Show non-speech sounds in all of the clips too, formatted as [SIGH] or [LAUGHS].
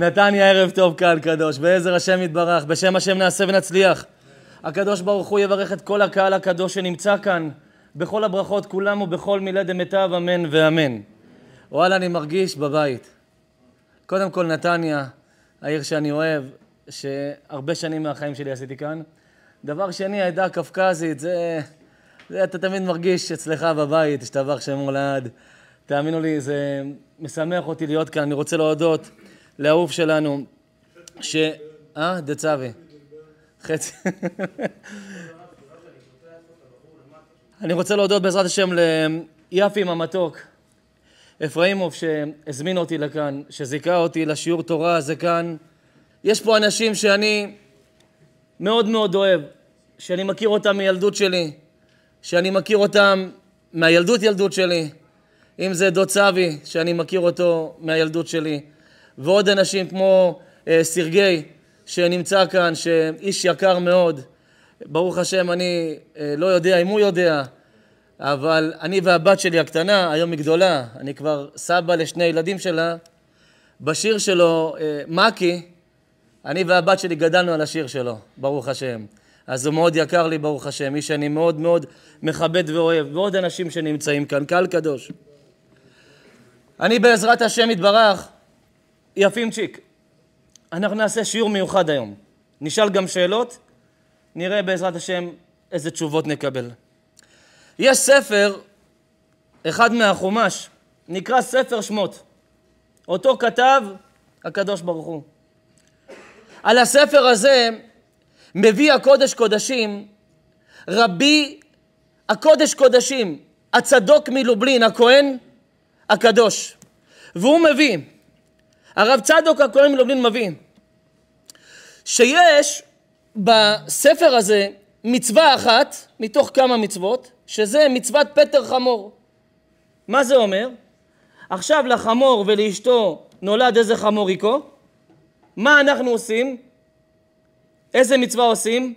נתניה ערב טוב קהל קדוש, בעזר השם יתברך, בשם השם נעשה ונצליח. הקדוש ברוך הוא יברך את כל הקהל הקדוש שנמצא כאן, בכל הברכות כולם ובכל מילי דמיטב אמן ואמן. וואלה, אני מרגיש בבית. קודם כל נתניה, העיר שאני אוהב, שהרבה שנים מהחיים שלי עשיתי כאן. דבר שני, העדה הקווקזית, זה, זה אתה תמיד מרגיש אצלך בבית, השתבח שמו לעד. תאמינו לי, זה משמח אותי להיות כאן, אני רוצה להודות. לאהוב שלנו, ש... אה? דצבי. חצי. אני רוצה להודות בעזרת השם ליפים המתוק, אפרימוב שהזמין אותי לכאן, שזיכה אותי לשיעור תורה הזה כאן. יש פה אנשים שאני מאוד מאוד אוהב, שאני מכיר אותם מילדות שלי, שאני מכיר אותם מהילדות ילדות שלי, אם זה דוד סבי, שאני מכיר אותו מהילדות שלי, ועוד אנשים כמו אה, סרגי, שנמצא כאן, שאיש יקר מאוד. ברוך השם, אני אה, לא יודע אם הוא יודע, אבל אני והבת שלי הקטנה, היום היא גדולה, אני כבר סבא לשני ילדים שלה, בשיר שלו, אה, מקי, אני והבת שלי גדלנו על השיר שלו, ברוך השם. אז הוא מאוד יקר לי, ברוך השם, איש שאני מאוד מאוד מכבד ואוהב, ועוד אנשים שנמצאים כאן, קהל קדוש. אני בעזרת השם יתברך, יפימצ'יק, אנחנו נעשה שיעור מיוחד היום. נשאל גם שאלות, נראה בעזרת השם איזה תשובות נקבל. יש ספר, אחד מהחומש, נקרא ספר שמות. אותו כתב הקדוש ברוך הוא. על הספר הזה מביא הקודש קודשים רבי הקודש קודשים, הצדוק מלובלין, הכהן הקדוש. והוא מביא הרב צדוק הכהן מלובלין מבין שיש בספר הזה מצווה אחת מתוך כמה מצוות, שזה מצוות פטר חמור. מה זה אומר? עכשיו לחמור ולאשתו נולד איזה חמור איכו מה אנחנו עושים? איזה מצווה עושים?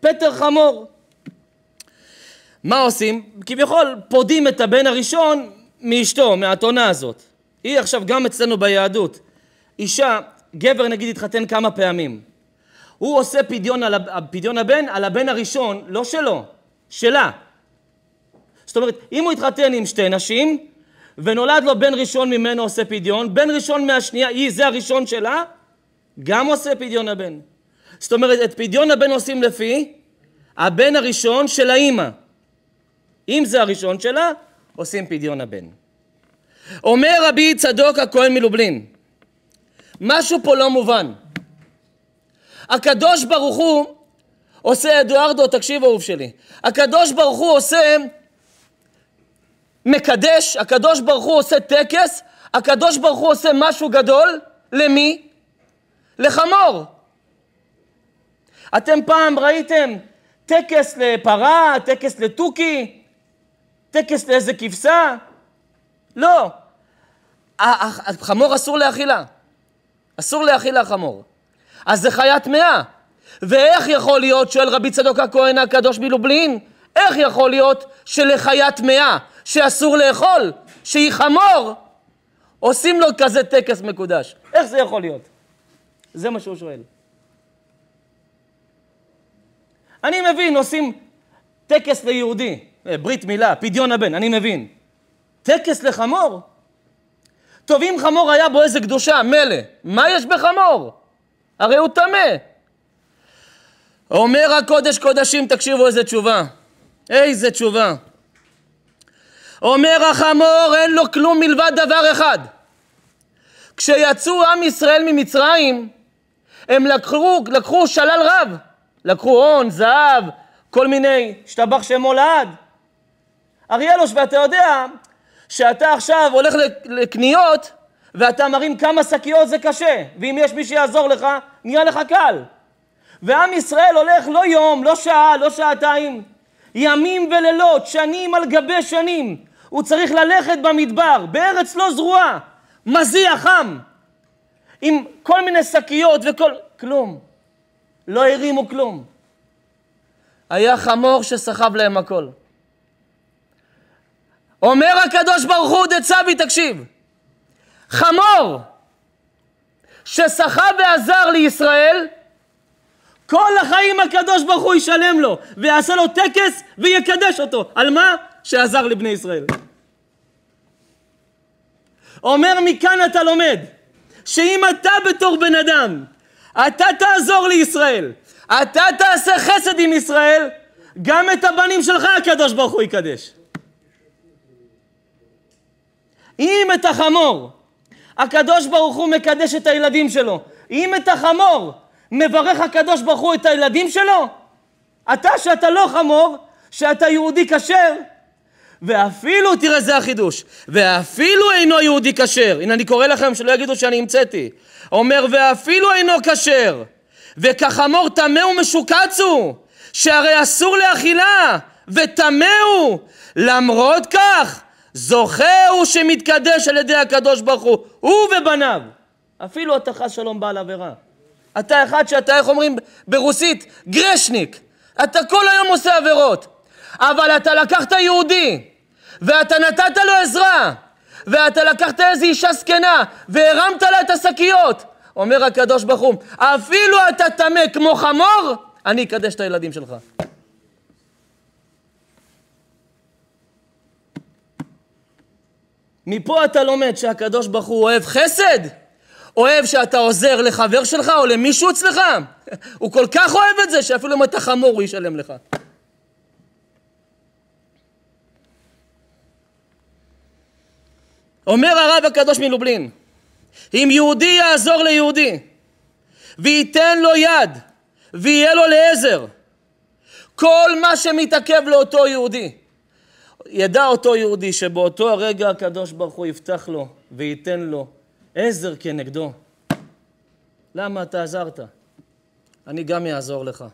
פטר חמור. מה עושים? כביכול פודים את הבן הראשון מאשתו, מהאתונה הזאת. היא עכשיו גם אצלנו ביהדות. אישה, גבר נגיד התחתן כמה פעמים. הוא עושה פדיון, על, פדיון הבן על הבן הראשון, לא שלו, שלה. זאת אומרת, אם הוא התחתן עם שתי נשים, ונולד לו בן ראשון ממנו עושה פדיון, בן ראשון מהשנייה, היא, זה הראשון שלה, גם עושה פדיון הבן. זאת אומרת, את פדיון הבן עושים לפי הבן הראשון של האימא. אם זה הראשון שלה, עושים פדיון הבן. אומר רבי צדוק הכהן מלובלין, משהו פה לא מובן. הקדוש ברוך הוא עושה, אדוארדו, תקשיב אהוב שלי, הקדוש ברוך הוא עושה מקדש, הקדוש ברוך הוא עושה טקס, הקדוש ברוך הוא עושה משהו גדול, למי? לחמור. אתם פעם ראיתם טקס לפרה, טקס לתוכי, טקס לאיזה כבשה? לא. החמור אסור לאכילה. אסור להאכיל החמור. אז זה חיה טמאה. ואיך יכול להיות, שואל רבי צדוק הכהן הקדוש מלובלין, איך יכול להיות שלחיה טמאה, שאסור לאכול, שהיא חמור, עושים לו כזה טקס מקודש? איך זה יכול להיות? זה מה שהוא שואל. אני מבין, עושים טקס ליהודי, אה, ברית מילה, פדיון הבן, אני מבין. טקס לחמור? טוב, אם חמור היה בו איזה קדושה, מילא, מה יש בחמור? הרי הוא טמא. אומר הקודש קודשים, תקשיבו איזה תשובה. איזה תשובה. אומר החמור, אין לו כלום מלבד דבר אחד. כשיצאו עם ישראל ממצרים, הם לקחו, לקחו שלל רב. לקחו הון, זהב, כל מיני, השתבח שמו לעד. אריאלוש, ואתה יודע, שאתה עכשיו הולך לקניות ואתה מרים כמה שקיות זה קשה, ואם יש מי שיעזור לך, נהיה לך קל. ועם ישראל הולך לא יום, לא שעה, לא שעתיים, ימים ולילות, שנים על גבי שנים. הוא צריך ללכת במדבר, בארץ לא זרועה, מזיע חם, עם כל מיני שקיות וכל... כלום. לא הרימו כלום. היה חמור שסחב להם הכל. אומר הקדוש ברוך הוא דצבי, תקשיב, חמור שסחה ועזר לישראל, כל החיים הקדוש ברוך הוא ישלם לו, ויעשה לו טקס ויקדש אותו. על מה? שעזר לבני ישראל. אומר מכאן אתה לומד, שאם אתה בתור בן אדם, אתה תעזור לישראל, אתה תעשה חסד עם ישראל, גם את הבנים שלך הקדוש ברוך הוא יקדש. אם את החמור, הקדוש ברוך הוא מקדש את הילדים שלו, אם את החמור מברך הקדוש ברוך הוא את הילדים שלו, אתה שאתה לא חמור, שאתה יהודי כשר, ואפילו, תראה זה החידוש, ואפילו אינו יהודי כשר, הנה אני קורא לכם שלא יגידו שאני המצאתי, אומר ואפילו אינו כשר, וכחמור טמא ומשוקץ הוא, שהרי אסור לאכילה, וטמא הוא, למרות כך זוכה הוא שמתקדש על ידי הקדוש ברוך הוא, הוא ובניו. אפילו אתה חס שלום בעל עבירה. אתה אחד שאתה, איך אומרים ברוסית? גרשניק. אתה כל היום עושה עבירות. אבל אתה לקחת יהודי, ואתה נתת לו עזרה, ואתה לקחת איזו אישה זקנה, והרמת לה את השקיות. אומר הקדוש ברוך הוא, אפילו אתה טמא כמו חמור, אני אקדש את הילדים שלך. מפה אתה לומד שהקדוש ברוך הוא אוהב חסד, אוהב שאתה עוזר לחבר שלך או למישהו אצלך. [LAUGHS] הוא כל כך אוהב את זה שאפילו אם אתה חמור הוא ישלם לך. אומר הרב הקדוש מלובלין, אם יהודי יעזור ליהודי וייתן לו יד ויהיה לו לעזר, כל מה שמתעכב לאותו יהודי ידע אותו יהודי שבאותו הרגע הקדוש ברוך הוא יפתח לו וייתן לו עזר כנגדו. למה אתה עזרת? אני גם אעזור לך.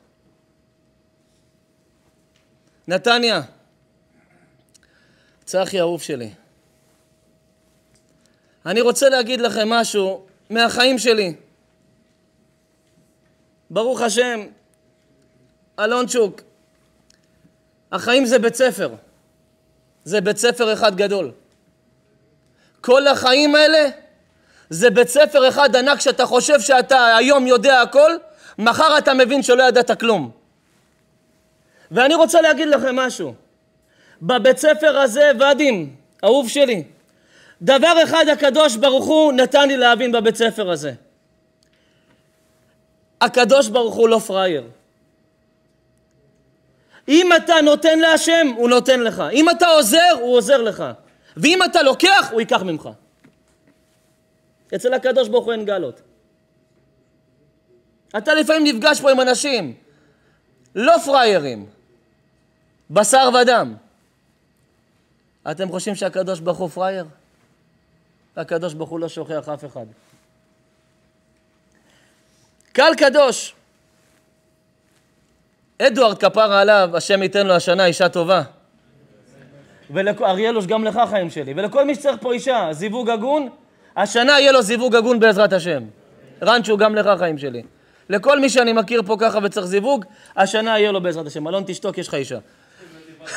נתניה, צחי אהוב שלי, אני רוצה להגיד לכם משהו מהחיים שלי. ברוך השם, אלונצ'וק, החיים זה בית ספר. זה בית ספר אחד גדול. כל החיים האלה זה בית ספר אחד ענק שאתה חושב שאתה היום יודע הכל, מחר אתה מבין שלא ידעת כלום. ואני רוצה להגיד לכם משהו. בבית ספר הזה, ואדים, אהוב שלי, דבר אחד הקדוש ברוך הוא נתן לי להבין בבית ספר הזה. הקדוש ברוך הוא לא פראייר. אם אתה נותן להשם, הוא נותן לך. אם אתה עוזר, הוא עוזר לך. ואם אתה לוקח, הוא ייקח ממך. אצל הקדוש ברוך הוא אין גלות. אתה לפעמים נפגש פה עם אנשים לא פראיירים, בשר ודם. אתם חושבים שהקדוש ברוך הוא פראייר? הקדוש ברוך הוא לא שוכח אף אחד. קהל קדוש, אדוארד כפרה עליו, השם ייתן לו השנה אישה טובה. ואריאלוש, גם לך חיים שלי, ולכל מי שצריך פה אישה, זיווג הגון, השנה יהיה לו זיווג הגון בעזרת השם. רנצ'ו, גם לך חיים שלי. לכל מי שאני מכיר פה ככה וצריך זיווג, השנה יהיה לו בעזרת השם. אלון, תשתוק, יש לך אישה. [LAUGHS]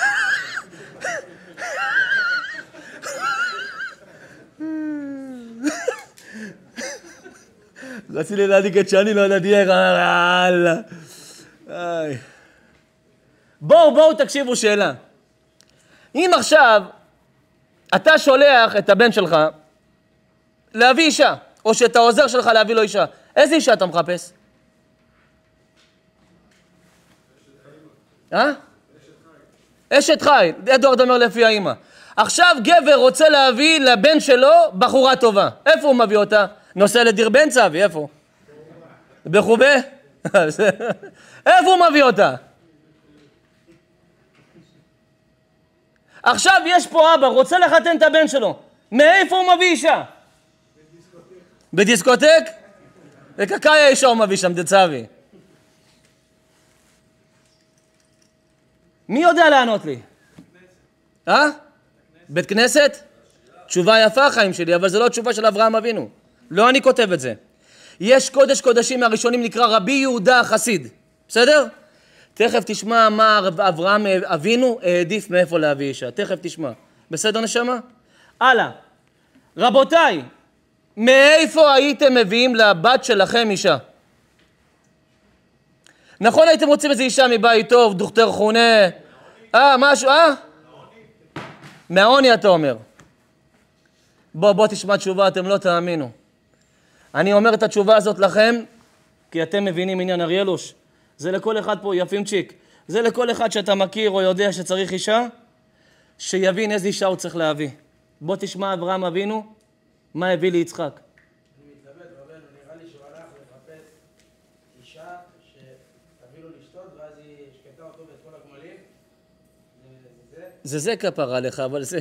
רציתי להדליק את שני, לא ידעתי איך, יאללה. איי. בואו, בואו תקשיבו שאלה. אם עכשיו אתה שולח את הבן שלך להביא אישה, או שאת העוזר שלך להביא לו אישה, איזה אישה אתה מחפש? אה? אשת חיל, אדוארד אומר לפי האימא. עכשיו גבר רוצה להביא לבן שלו בחורה טובה. איפה הוא מביא אותה? נוסע לדיר בנצה, אבי, איפה? בחובה? [LAUGHS] איפה הוא מביא אותה? עכשיו יש פה אבא, רוצה לחתן את הבן שלו. מאיפה הוא מביא אישה? בדיסקוטק? בדיסקוטק? וקקאיה האישה הוא מביא שם, דצאבי. מי יודע לענות לי? אה? בית כנסת? תשובה יפה, חיים שלי, אבל זו לא תשובה של אברהם אבינו. לא אני כותב את זה. יש קודש קודשים מהראשונים נקרא רבי יהודה החסיד, בסדר? תכף תשמע מה אברהם אה, אבינו אה, העדיף מאיפה להביא אישה, תכף תשמע. בסדר נשמה? הלאה. רבותיי, מאיפה הייתם מביאים לבת שלכם אישה? נכון הייתם רוצים איזה אישה מבית טוב, דוכתר חונה, אה, משהו, אה? מהעוני אתה אומר. בוא, בוא תשמע תשובה, אתם לא תאמינו. אני אומר את התשובה הזאת לכם, כי אתם מבינים עניין אריאלוש. זה לכל אחד פה, יפימצ'יק. זה לכל אחד שאתה מכיר או יודע שצריך אישה, שיבין איזה אישה הוא צריך להביא. בוא תשמע אברהם אבינו, מה הביא ליצחק. זה זה כפרה עליך, אבל זה...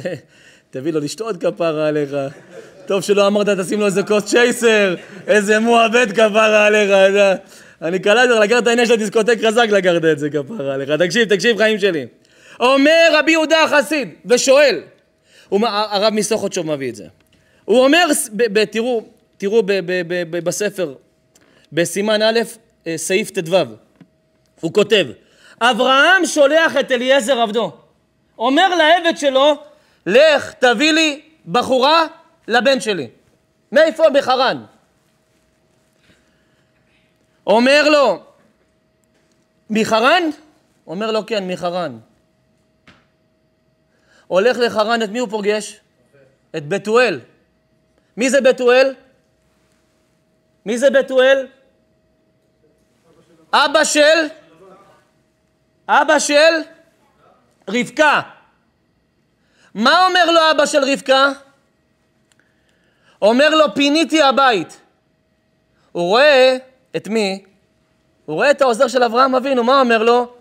תביא לו לשתות כפרה עליך. טוב שלא אמרת, תשים לו איזה כוס צ'ייסר, איזה מועבד כפרה עליך, אתה... אני קלטתי, לקחת את העניין של הדיסקוטק חזק, לקחת את זה כפרה עליך. תקשיב, תקשיב, חיים שלי. אומר רבי יהודה החסיד, ושואל, הרב מסוכותשוב מביא את זה. הוא אומר, תראו, תראו בספר, בסימן א', אה, סעיף ט"ו, הוא כותב, אברהם שולח את אליעזר עבדו, אומר לעבד שלו, לך תביא לי בחורה לבן שלי. מאיפה בחרן? אומר לו, מחרן? אומר לו, כן, מחרן. הולך לחרן, את מי הוא פוגש? את בתואל. מי זה בתואל? מי זה בתואל? אבא של? אבא של? רבקה. מה אומר לו אבא של רבקה? אומר לו, פיניתי הבית. הוא רואה את מי? הוא רואה את העוזר של אברהם אבינו, מה אומר לו?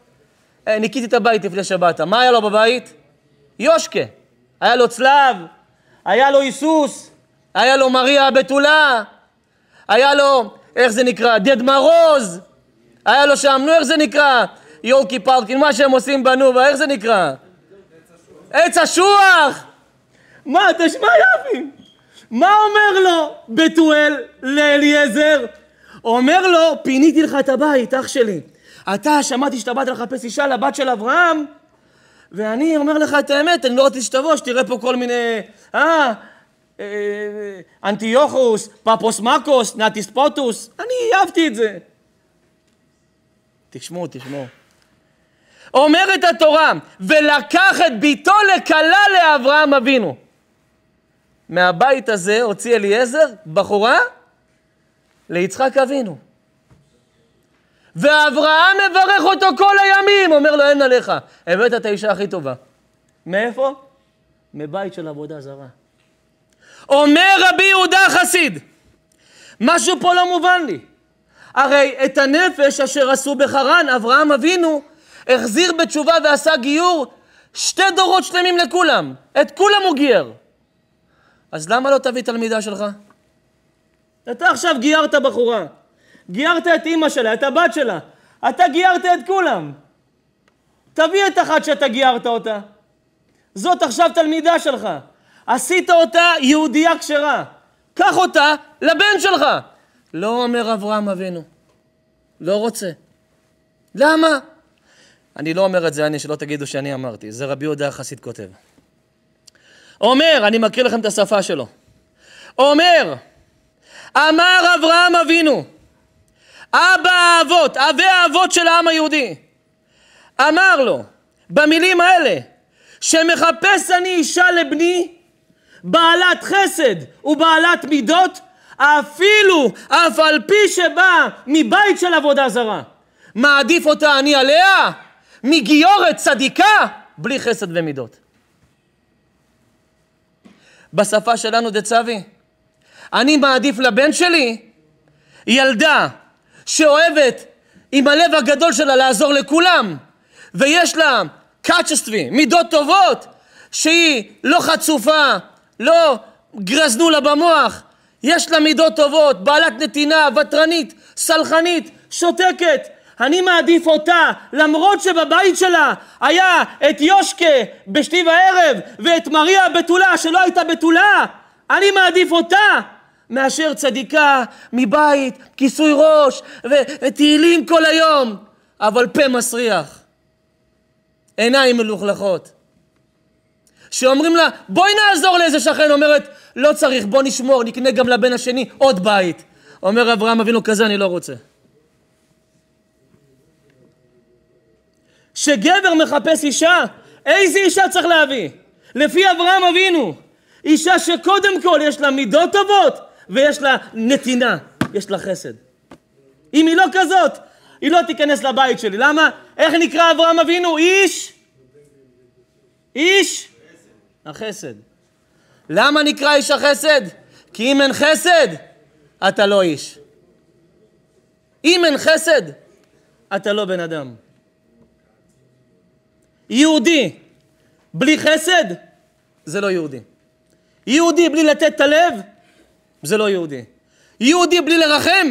אה, ניקיתי את הבית לפני שבאת. מה היה לו בבית? יושקה. היה לו צלב, היה לו היסוס, היה לו מריה הבתולה, היה לו, איך זה נקרא? דד מרוז, היה לו שם, נו, איך זה נקרא? יורקי פארקין, מה שהם עושים בנובה, איך זה נקרא? עץ אשוח! מה, תשמע יפי, מה אומר לו בתואל לאליעזר? אומר לו, פיניתי לך את הבית, אח שלי. אתה, שמעתי שאתה באת לחפש אישה לבת של אברהם, ואני אומר לך את האמת, אני לא רוצה שתבוא, שתראה פה כל מיני... אה, אה, אה אנטיוכוס, פפוס מקוס, נטיס פוטוס, אני אהבתי את זה. תשמעו, תשמעו. אומרת התורה, ולקח את ביתו לכלה לאברהם אבינו. מהבית הזה הוציא אליעזר בחורה ליצחק אבינו. ואברהם מברך אותו כל הימים, אומר לו, אין עליך. הבאת את האישה הכי טובה. מאיפה? מבית של עבודה זרה. אומר רבי יהודה החסיד, משהו פה לא מובן לי. הרי את הנפש אשר עשו בחרן, אברהם אבינו, החזיר בתשובה ועשה גיור שתי דורות שלמים לכולם. את כולם הוא גייר. אז למה לא תביא תלמידה שלך? אתה עכשיו גיירת בחורה. גיירת את אימא שלה, את הבת שלה. אתה גיירת את כולם. תביא את אחת שאתה גיירת אותה. זאת עכשיו תלמידה שלך. עשית אותה יהודייה כשרה. קח אותה לבן שלך. לא אומר אברהם אבינו. לא רוצה. למה? אני לא אומר את זה, אני, שלא תגידו שאני אמרתי. זה רבי יהודה החסיד כותב. אומר, אני מקריא לכם את השפה שלו, אומר, אמר אברהם אבינו, אבא האבות, אבי האבות של העם היהודי, אמר לו, במילים האלה, שמחפש אני אישה לבני, בעלת חסד ובעלת מידות, אפילו, אף על פי שבא מבית של עבודה זרה. מעדיף אותה אני עליה, מגיורת צדיקה, בלי חסד ומידות. בשפה שלנו דצבי. אני מעדיף לבן שלי ילדה שאוהבת עם הלב הגדול שלה לעזור לכולם, ויש לה קאצ'סטווי, מידות טובות, שהיא לא חצופה, לא גרזנו לה במוח, יש לה מידות טובות, בעלת נתינה, ותרנית, סלחנית, שותקת, אני מעדיף אותה, למרות שבבית שלה היה את יושקה בשתי וערב ואת מריה בתולה שלא הייתה בתולה, אני מעדיף אותה מאשר צדיקה מבית, כיסוי ראש ו- ותהילים כל היום, אבל פה מסריח, עיניים מלוכלכות. שאומרים לה, בואי נעזור לאיזה שכן, אומרת, לא צריך, בוא נשמור, נקנה גם לבן השני עוד בית. אומר אברהם אבינו, כזה אני לא רוצה. שגבר מחפש אישה, איזה אישה צריך להביא? לפי אברהם אבינו, אישה שקודם כל יש לה מידות טובות ויש לה נתינה, יש לה חסד. אם היא לא כזאת, היא לא תיכנס לבית שלי. למה? איך נקרא אברהם אבינו? איש? איש? החסד. למה נקרא איש החסד? כי אם אין חסד, אתה לא איש. אם אין חסד, אתה לא בן אדם. יהודי בלי חסד, זה לא יהודי. יהודי בלי לתת את הלב, זה לא יהודי. יהודי בלי לרחם,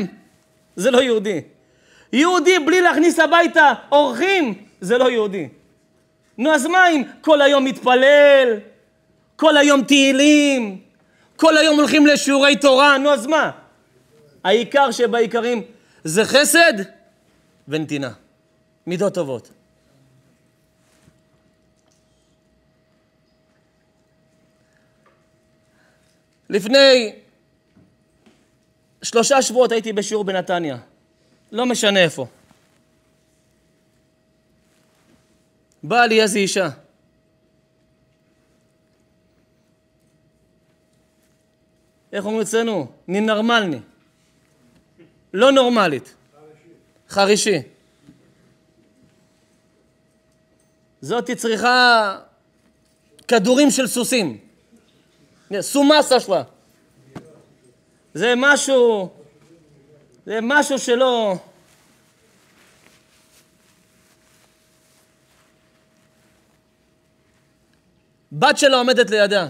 זה לא יהודי. יהודי בלי להכניס הביתה אורחים, זה לא יהודי. נו, אז מה אם כל היום מתפלל, כל היום תהילים, כל היום הולכים לשיעורי תורה, נו, אז מה? העיקר שבעיקרים זה חסד ונתינה. מידות טובות. לפני שלושה שבועות הייתי בשיעור בנתניה, לא משנה איפה. באה לי איזו אישה. איך אומרים אצלנו? נינרמלני. לא נורמלית. חרישי. זאתי צריכה כדורים של סוסים. סומסה שלה. זה משהו, זה משהו שלא... בת שלה עומדת לידה,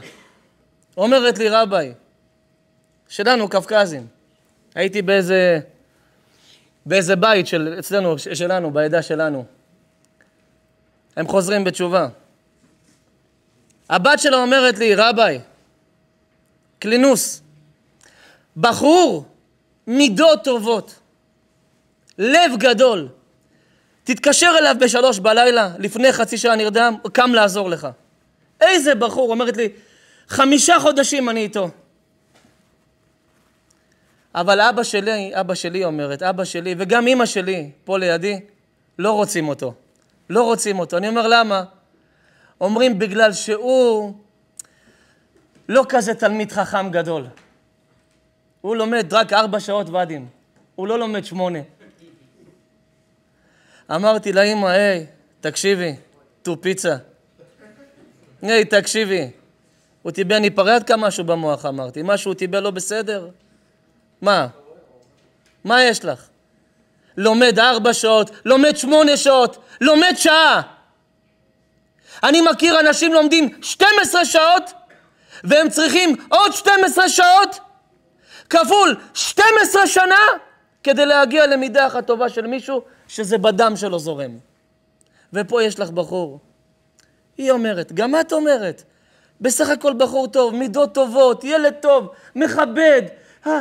אומרת לי רביי, שלנו קווקזים, הייתי באיזה, באיזה בית של, אצלנו, שלנו, בעדה שלנו. הם חוזרים בתשובה. הבת שלה אומרת לי, רביי, קלינוס, בחור, מידות טובות, לב גדול. תתקשר אליו בשלוש בלילה, לפני חצי שעה נרדם, קם לעזור לך. איזה בחור, אומרת לי, חמישה חודשים אני איתו. אבל אבא שלי, אבא שלי אומרת, אבא שלי, וגם אימא שלי, פה לידי, לא רוצים אותו. לא רוצים אותו. אני אומר, למה? אומרים, בגלל שהוא לא כזה תלמיד חכם גדול. הוא לומד רק ארבע שעות ואדים, הוא לא לומד שמונה. אמרתי לאמא, היי, תקשיבי, טו פיצה. היי, תקשיבי. הוא טיבל אני ניפרדקה משהו במוח, אמרתי. משהו הוא טיבל לא בסדר? מה? מה יש לך? לומד ארבע שעות, לומד שמונה שעות, לומד שעה. אני מכיר אנשים לומדים 12 שעות, והם צריכים עוד 12 שעות כפול 12 שנה כדי להגיע למידה אחת טובה של מישהו שזה בדם שלו זורם. ופה יש לך בחור. היא אומרת, גם את אומרת, בסך הכל בחור טוב, מידות טובות, ילד טוב, מכבד, אה,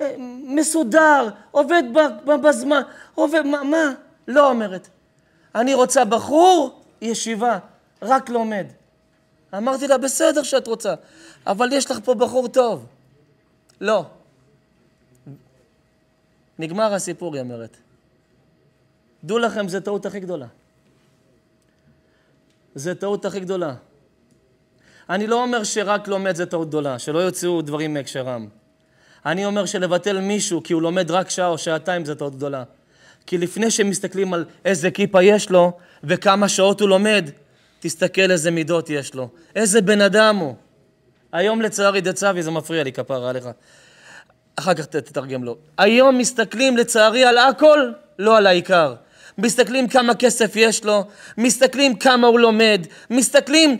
אה, מסודר, עובד בזמן, עובד, מה, מה? לא אומרת. אני רוצה בחור, ישיבה, רק לומד. אמרתי לה, בסדר שאת רוצה, אבל יש לך פה בחור טוב. לא. נגמר הסיפור, היא אומרת. דעו לכם, זו טעות הכי גדולה. זו טעות הכי גדולה. אני לא אומר שרק לומד זו טעות גדולה, שלא יוציאו דברים מהקשרם. אני אומר שלבטל מישהו כי הוא לומד רק שעה או שעתיים זו טעות גדולה. כי לפני שמסתכלים על איזה כיפה יש לו וכמה שעות הוא לומד, תסתכל איזה מידות יש לו, איזה בן אדם הוא. היום לצערי דצבי, זה מפריע לי, כפרה עליך. אחר כך תתרגם לו. היום מסתכלים לצערי על הכל, לא על העיקר. מסתכלים כמה כסף יש לו, מסתכלים כמה הוא לומד, מסתכלים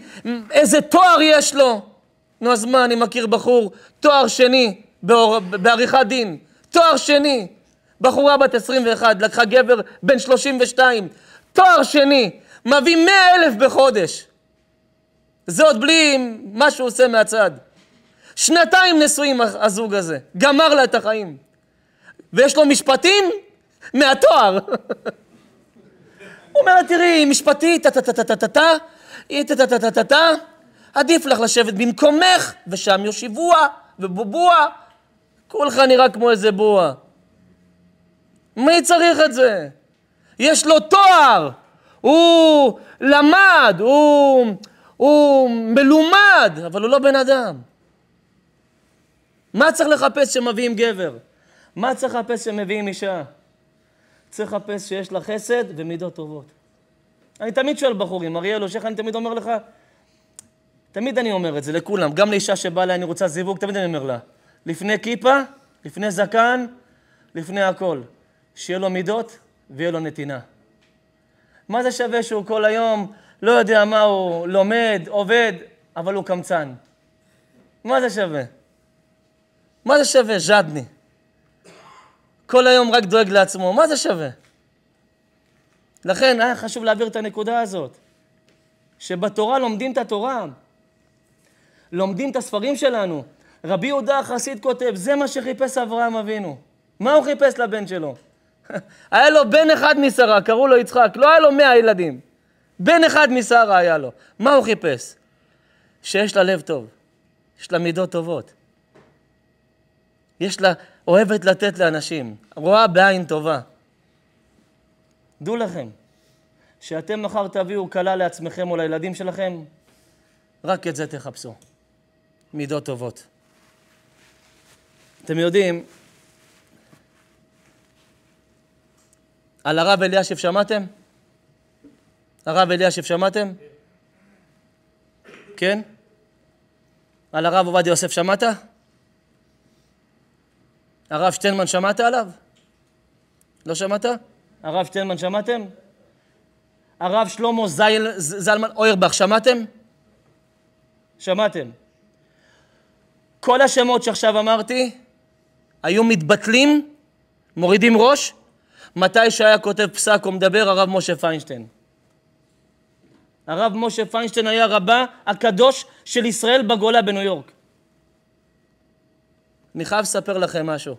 איזה תואר יש לו. נו, אז מה, אני מכיר בחור, תואר שני באור, בעריכת דין, תואר שני. בחורה בת 21, לקחה גבר בן 32, תואר שני, מביא 100 אלף בחודש. זה עוד בלי מה שהוא עושה מהצד. שנתיים נשואים הזוג הזה, גמר לה את החיים. ויש לו משפטים מהתואר. הוא אומר לה, תראי, היא משפטית, טה-טה-טה-טה-טה, היא טה-טה-טה-טה-טה, עדיף לך לשבת במקומך, ושם יושיבוה ובובוע. כולך נראה כמו איזה בועה. מי צריך את זה? יש לו תואר, הוא למד, הוא... הוא מלומד, אבל הוא לא בן אדם. מה צריך לחפש כשמביאים גבר? מה צריך לחפש כשמביאים אישה? צריך לחפש שיש לה חסד ומידות טובות. אני תמיד שואל בחורים, אריאל אושך, אני תמיד אומר לך, תמיד אני אומר את זה לכולם, גם לאישה שבאה אליי, אני רוצה זיווג, תמיד אני אומר לה, לפני כיפה, לפני זקן, לפני הכל. שיהיה לו מידות ויהיה לו נתינה. מה זה שווה שהוא כל היום לא יודע מה הוא לומד, עובד, אבל הוא קמצן. מה זה שווה? מה זה שווה, ז'דני? כל היום רק דואג לעצמו, מה זה שווה? לכן היה חשוב להעביר את הנקודה הזאת, שבתורה לומדים את התורה, לומדים את הספרים שלנו. רבי יהודה החסיד כותב, זה מה שחיפש אברהם אבינו. מה הוא חיפש לבן שלו? [LAUGHS] היה לו בן אחד משרה, קראו לו יצחק, לא היה לו מאה ילדים. בן אחד משרה היה לו. מה הוא חיפש? שיש לה לב טוב, יש לה מידות טובות. יש לה, אוהבת לתת לאנשים, רואה בעין טובה. דעו לכם, שאתם מחר תביאו כלה לעצמכם או לילדים שלכם, רק את זה תחפשו. מידות טובות. אתם יודעים, על הרב אלישיב שמעתם? הרב אלישיב שמעתם? כן? על הרב עובדיה יוסף שמעת? הרב שטיינמן שמעת עליו? לא שמעת? הרב שטיינמן שמעתם? הרב שלמה זייל, זלמן אוירבך שמעתם? שמעתם. כל השמות שעכשיו אמרתי היו מתבטלים, מורידים ראש, מתי שהיה כותב פסק או מדבר הרב משה פיינשטיין. הרב משה פיינשטיין היה רבה הקדוש של ישראל בגולה בניו יורק. אני חייב לספר לכם משהו.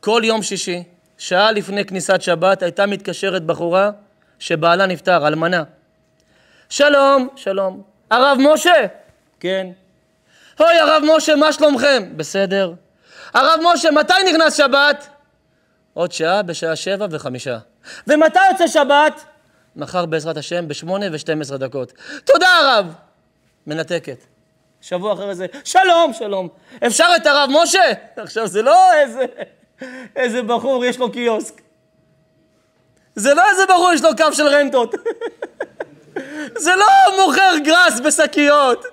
כל יום שישי, שעה לפני כניסת שבת, הייתה מתקשרת בחורה שבעלה נפטר, אלמנה. שלום, שלום. הרב משה? כן. אוי, הרב משה, מה שלומכם? בסדר. הרב משה, מתי נכנס שבת? עוד שעה, בשעה שבע וחמישה. ומתי יוצא שבת? מחר בעזרת השם ב-8 ו-12 דקות. תודה הרב! מנתקת. שבוע אחרי זה, שלום, שלום. אפשר את הרב משה? עכשיו זה לא איזה, איזה בחור, יש לו קיוסק. זה לא איזה בחור, יש לו קו של רנטות. [LAUGHS] זה לא מוכר גראס בשקיות.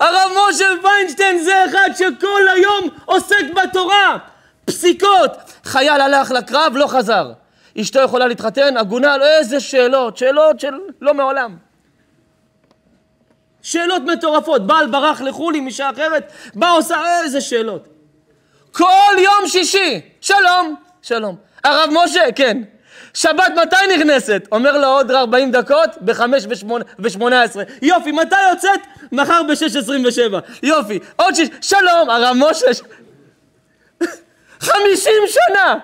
הרב משה ויינשטיין זה אחד שכל היום עוסק בתורה. פסיקות. חייל הלך לקרב, לא חזר. אשתו יכולה להתחתן, עגונה, לא איזה שאלות, שאלות של לא מעולם. שאלות מטורפות, בעל ברח לחו"ל עם אישה אחרת, בא עושה איזה שאלות. כל יום שישי, שלום, שלום. הרב משה, כן. שבת מתי נכנסת? אומר לו עוד 40 דקות, ב-5 ו-18. יופי, מתי יוצאת? מחר ב-6.27. יופי, עוד שיש... שלום, הרב משה... 50 [LAUGHS] שנה!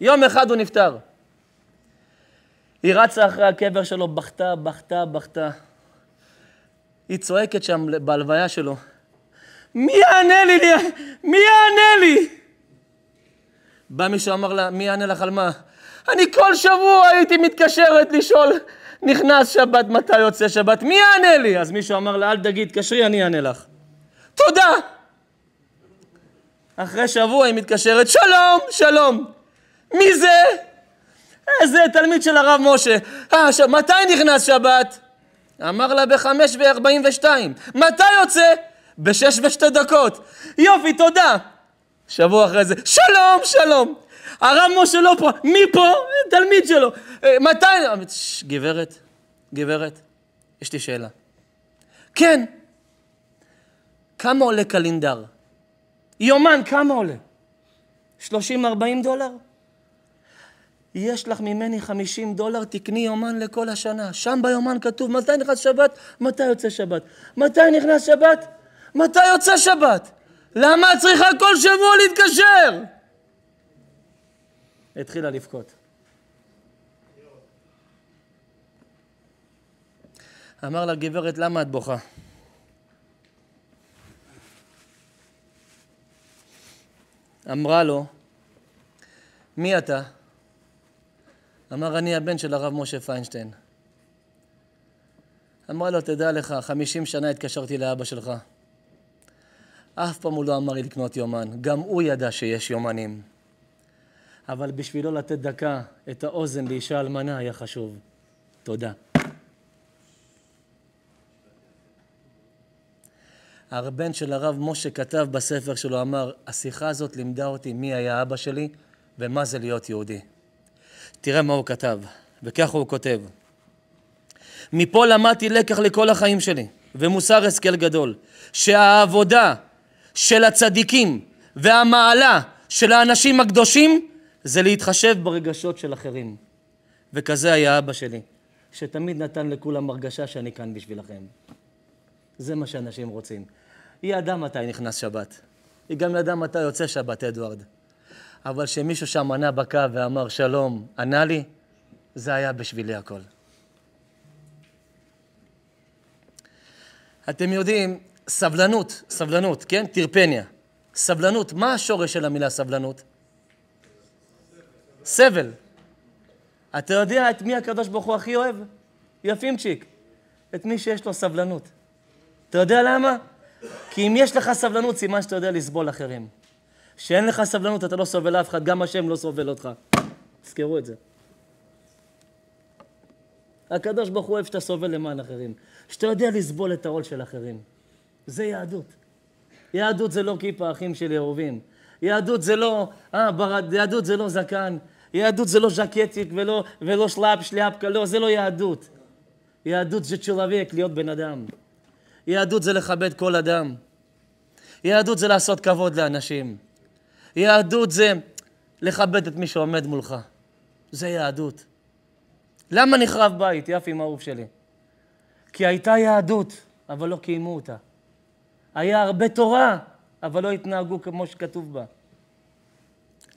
יום אחד הוא נפטר. היא רצה אחרי הקבר שלו, בכתה, בכתה, בכתה. היא צועקת שם בהלוויה שלו, מי יענה לי? מי יענה לי? בא מישהו אמר לה, מי יענה לך על מה? אני כל שבוע הייתי מתקשרת לשאול, נכנס שבת, מתי יוצא שבת, מי יענה לי? אז מישהו אמר לה, אל תגיד, תתקשרי, אני אענה לך. תודה! אחרי שבוע היא מתקשרת, שלום, שלום. מי זה? איזה אה, תלמיד של הרב משה. אה, ש... מתי נכנס שבת? אמר לה בחמש וארבעים ושתיים. מתי יוצא? בשש ושתי דקות. יופי, תודה. שבוע אחרי זה, שלום, שלום. הרב משה לא פה, מי פה? אה, תלמיד שלו. אה, מתי? גברת, גברת, יש לי שאלה. כן. כמה עולה קלינדר? יומן, כמה עולה? 30-40 דולר? יש לך ממני 50 דולר, תקני יומן לכל השנה. שם ביומן כתוב מתי נכנס שבת, מתי יוצא שבת. מתי נכנס שבת, מתי יוצא שבת. למה את צריכה כל שבוע להתקשר? התחילה לבכות. אמר לה, גברת, למה את בוכה? אמרה לו, מי אתה? אמר, אני הבן של הרב משה פיינשטיין. אמר לו, תדע לך, חמישים שנה התקשרתי לאבא שלך. אף פעם הוא לא אמר לי לקנות יומן, גם הוא ידע שיש יומנים. אבל בשבילו לתת דקה את האוזן לאישה אלמנה היה חשוב. תודה. הרבן של הרב משה כתב בספר שלו, אמר, השיחה הזאת לימדה אותי מי היה אבא שלי ומה זה להיות יהודי. תראה מה הוא כתב, וכך הוא כותב. מפה למדתי לקח לכל החיים שלי, ומוסר השכל גדול, שהעבודה של הצדיקים והמעלה של האנשים הקדושים זה להתחשב ברגשות של אחרים. וכזה היה אבא שלי, שתמיד נתן לכולם הרגשה שאני כאן בשבילכם. זה מה שאנשים רוצים. היא ידעה מתי נכנס שבת. היא גם ידעה מתי יוצא שבת, אדוארד. אבל שמישהו שם ענה בקו ואמר שלום, ענה לי, זה היה בשבילי הכל. אתם יודעים, סבלנות, סבלנות, כן? טרפניה. סבלנות, מה השורש של המילה סבלנות? סבל. אתה יודע את מי הקדוש ברוך הוא הכי אוהב? יפימצ'יק. את מי שיש לו סבלנות. אתה יודע למה? כי אם יש לך סבלנות, סימן שאתה יודע לסבול אחרים. כשאין לך סבלנות אתה לא סובל אף אחד, גם השם לא סובל אותך. תזכרו את זה. הקדוש ברוך הוא אוהב שאתה סובל למען אחרים, שאתה יודע לסבול את העול של אחרים. זה יהדות. יהדות זה לא כיפה, אחים של ירובים. יהדות זה לא, אה, ברד, יהדות זה לא זקן. יהדות זה לא ז'קטיק ולא, ולא שלאפ, שלאפקה, לא, זה לא יהדות. יהדות זה צ'ולוויק, להיות בן אדם. יהדות זה לכבד כל אדם. יהדות זה לעשות כבוד לאנשים. יהדות זה לכבד את מי שעומד מולך. זה יהדות. למה נחרב בית, יפי מעוף שלי? כי הייתה יהדות, אבל לא קיימו אותה. היה הרבה תורה, אבל לא התנהגו כמו שכתוב בה.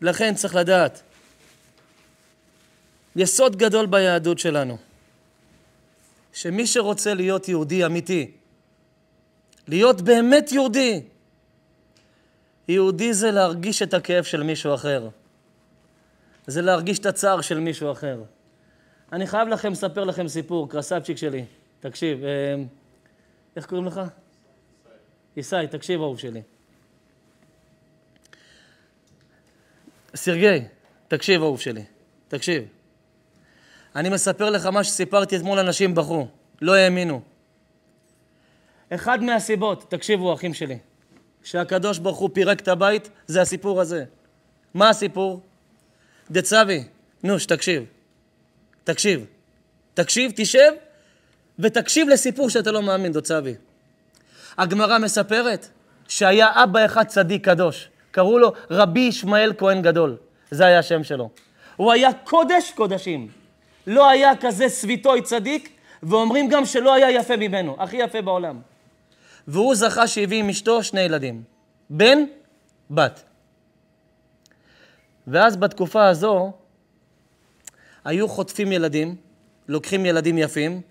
לכן צריך לדעת. יסוד גדול ביהדות שלנו, שמי שרוצה להיות יהודי אמיתי, להיות באמת יהודי, יהודי זה להרגיש את הכאב של מישהו אחר. זה להרגיש את הצער של מישהו אחר. אני חייב לכם לספר לכם סיפור, קרסבצ'יק שלי. תקשיב, אה, איך קוראים לך? ישי, תקשיב, אהוב שלי. סרגי, תקשיב, אהוב שלי. תקשיב. אני מספר לך מה שסיפרתי אתמול, אנשים בחו. לא האמינו. אחד מהסיבות, תקשיבו, אחים שלי. שהקדוש ברוך הוא פירק את הבית, זה הסיפור הזה. מה הסיפור? דצבי, נו, שתקשיב. תקשיב. תקשיב, תשב, ותקשיב לסיפור שאתה לא מאמין, דצבי. הגמרא מספרת שהיה אבא אחד צדיק קדוש, קראו לו רבי ישמעאל כהן גדול, זה היה השם שלו. הוא היה קודש קודשים. לא היה כזה סביתוי צדיק, ואומרים גם שלא היה יפה ממנו, הכי יפה בעולם. והוא זכה שהביא עם אשתו שני ילדים, בן, בת. ואז בתקופה הזו היו חוטפים ילדים, לוקחים ילדים יפים,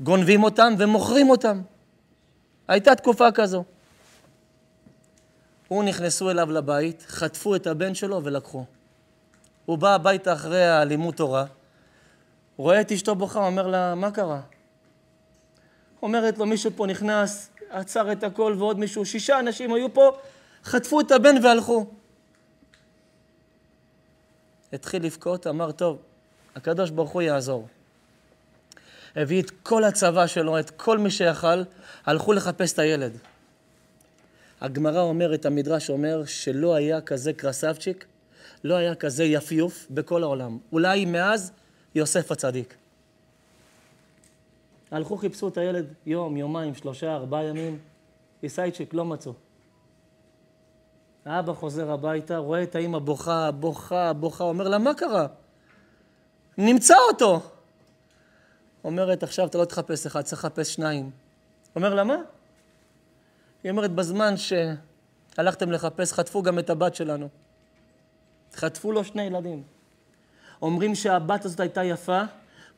גונבים אותם ומוכרים אותם. הייתה תקופה כזו. הוא נכנסו אליו לבית, חטפו את הבן שלו ולקחו. הוא בא הביתה אחרי הלימוד תורה, רואה את אשתו בוכה, אומר לה, מה קרה? אומרת לו, מישהו פה נכנס, עצר את הכל ועוד מישהו, שישה אנשים היו פה, חטפו את הבן והלכו. התחיל לבכות, אמר, טוב, הקדוש ברוך הוא יעזור. הביא את כל הצבא שלו, את כל מי שיכל, הלכו לחפש את הילד. הגמרא אומרת, המדרש אומר, שלא היה כזה קרסבצ'יק, לא היה כזה יפיוף בכל העולם. אולי מאז יוסף הצדיק. הלכו, חיפשו את הילד יום, יומיים, שלושה, ארבעה ימים, עיסאיצ'יק, לא מצאו. האבא חוזר הביתה, רואה את האימא בוכה, בוכה, בוכה, אומר לה, מה קרה? נמצא אותו! אומרת, עכשיו אתה לא תחפש אחד, צריך לחפש שניים. אומר לה, מה? היא אומרת, בזמן שהלכתם לחפש, חטפו גם את הבת שלנו. חטפו לו שני ילדים. אומרים שהבת הזאת הייתה יפה,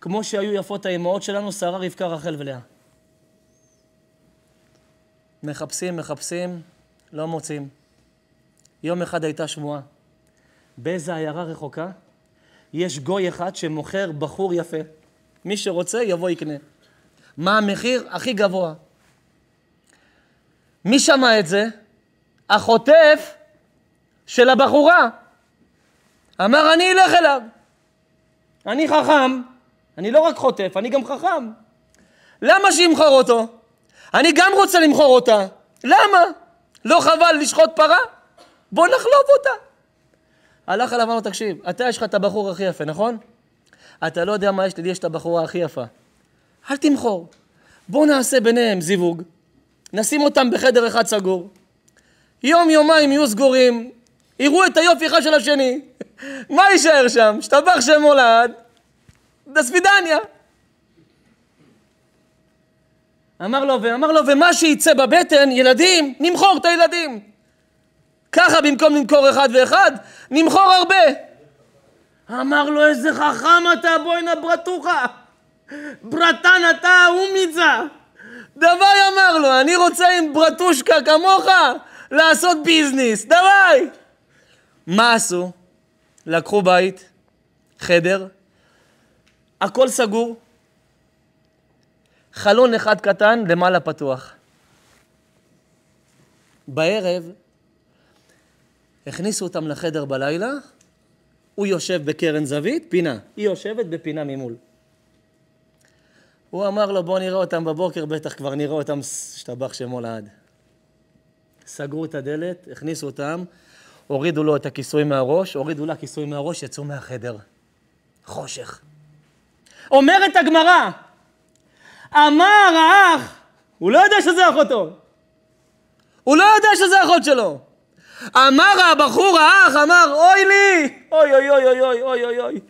כמו שהיו יפות האימהות שלנו, שרה, רבקה, רחל ולאה. מחפשים, מחפשים, לא מוצאים. יום אחד הייתה שמועה. באיזה עיירה רחוקה יש גוי אחד שמוכר בחור יפה. מי שרוצה, יבוא יקנה. מה המחיר הכי גבוה? מי שמע את זה? החוטף של הבחורה. אמר, אני אלך אליו. אני חכם, אני לא רק חוטף, אני גם חכם. למה שימכור אותו? אני גם רוצה למכור אותה. למה? לא חבל לשחוט פרה? בוא נחלוב אותה. הלך אליו ואמר לו, תקשיב, אתה יש לך את הבחור הכי יפה, נכון? אתה לא יודע מה יש לי, יש את הבחורה הכי יפה. אל תמכור. בוא נעשה ביניהם זיווג, נשים אותם בחדר אחד סגור. יום יומיים יהיו סגורים, יראו את היופי אחד של השני. [LAUGHS] מה יישאר שם? שתבח שם מולד, до свидания. אמר לו, ואמר לו, ומה שייצא בבטן, ילדים, נמכור את הילדים. ככה במקום למכור אחד ואחד, נמכור הרבה. אמר לו, איזה חכם אתה, בואי נא ברטוחה. ברטן אתה, אומיצה. דווי אמר לו, אני רוצה עם ברטושקה כמוך לעשות ביזנס, דווי. מה עשו? לקחו בית, חדר, הכל סגור, חלון אחד קטן, למעלה פתוח. בערב הכניסו אותם לחדר בלילה, הוא יושב בקרן זווית, פינה, היא יושבת בפינה ממול. הוא אמר לו, בוא נראה אותם בבוקר, בטח כבר נראה אותם, השתבח שמו לעד. סגרו את הדלת, הכניסו אותם, הורידו לו את הכיסוי מהראש, הורידו לה כיסוי מהראש, יצאו מהחדר. חושך. אומרת הגמרא, אמר האח, הוא לא יודע שזה אחותו. הוא לא יודע שזה אחות שלו. אמר הבחור האח, אמר, אוי לי! אוי אוי אוי אוי אוי אוי אוי. אוי.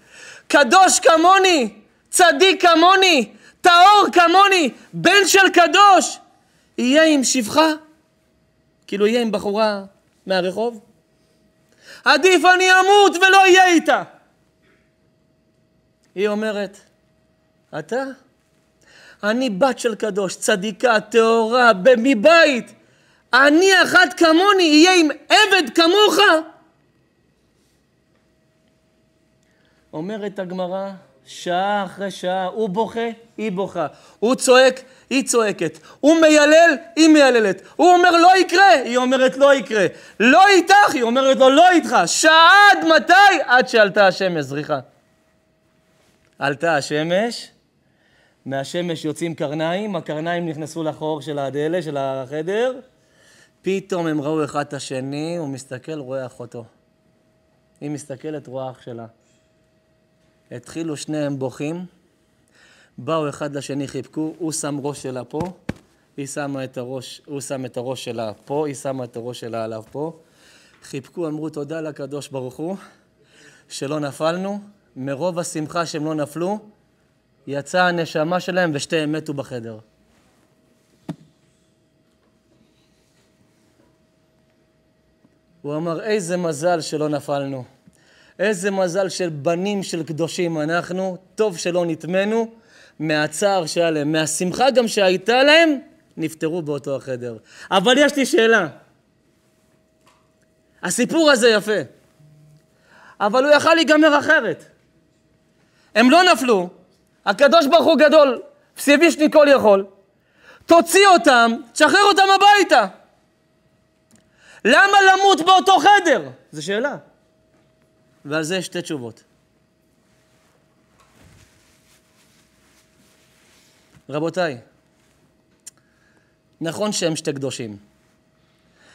קדוש כמוני, צדיק כמוני, טהור כמוני, בן של קדוש, יהיה עם שפחה? כאילו יהיה עם בחורה מהרחוב? עדיף אני אמות ולא יהיה איתה. היא אומרת, אתה? אני בת של קדוש, צדיקה, טהורה, מבית. אני אחת כמוני, אהיה עם עבד כמוך. אומרת הגמרא, שעה אחרי שעה, הוא בוכה, היא בוכה. הוא צועק, היא צועקת. הוא מיילל, היא מייללת. הוא אומר לא יקרה, היא אומרת לא יקרה. לא איתך, היא אומרת לו לא איתך. שעה עד מתי? עד שעלתה השמש, זריחה. עלתה השמש, מהשמש יוצאים קרניים, הקרניים נכנסו לחור של הדלה, של החדר, פתאום הם ראו אחד את השני, הוא מסתכל, רואה אחותו. היא מסתכלת, רואה אח שלה. התחילו שניהם בוכים, באו אחד לשני, חיבקו, הוא שם ראש שלה פה, היא שמה את הראש, הוא שם את הראש שלה פה, היא שמה את הראש שלה עליו פה. חיבקו, אמרו תודה לקדוש ברוך הוא, שלא נפלנו. מרוב השמחה שהם לא נפלו, יצאה הנשמה שלהם ושתיהם מתו בחדר. הוא אמר, איזה מזל שלא נפלנו. איזה מזל של בנים של קדושים אנחנו, טוב שלא נטמנו, מהצער שהיה להם, מהשמחה גם שהייתה להם, נפטרו באותו החדר. אבל יש לי שאלה. הסיפור הזה יפה, אבל הוא יכל להיגמר אחרת. הם לא נפלו, הקדוש ברוך הוא גדול, סיבישני כל יכול. תוציא אותם, תשחרר אותם הביתה. למה למות באותו חדר? זו שאלה. ועל זה יש שתי תשובות. רבותיי, נכון שהם שתי קדושים.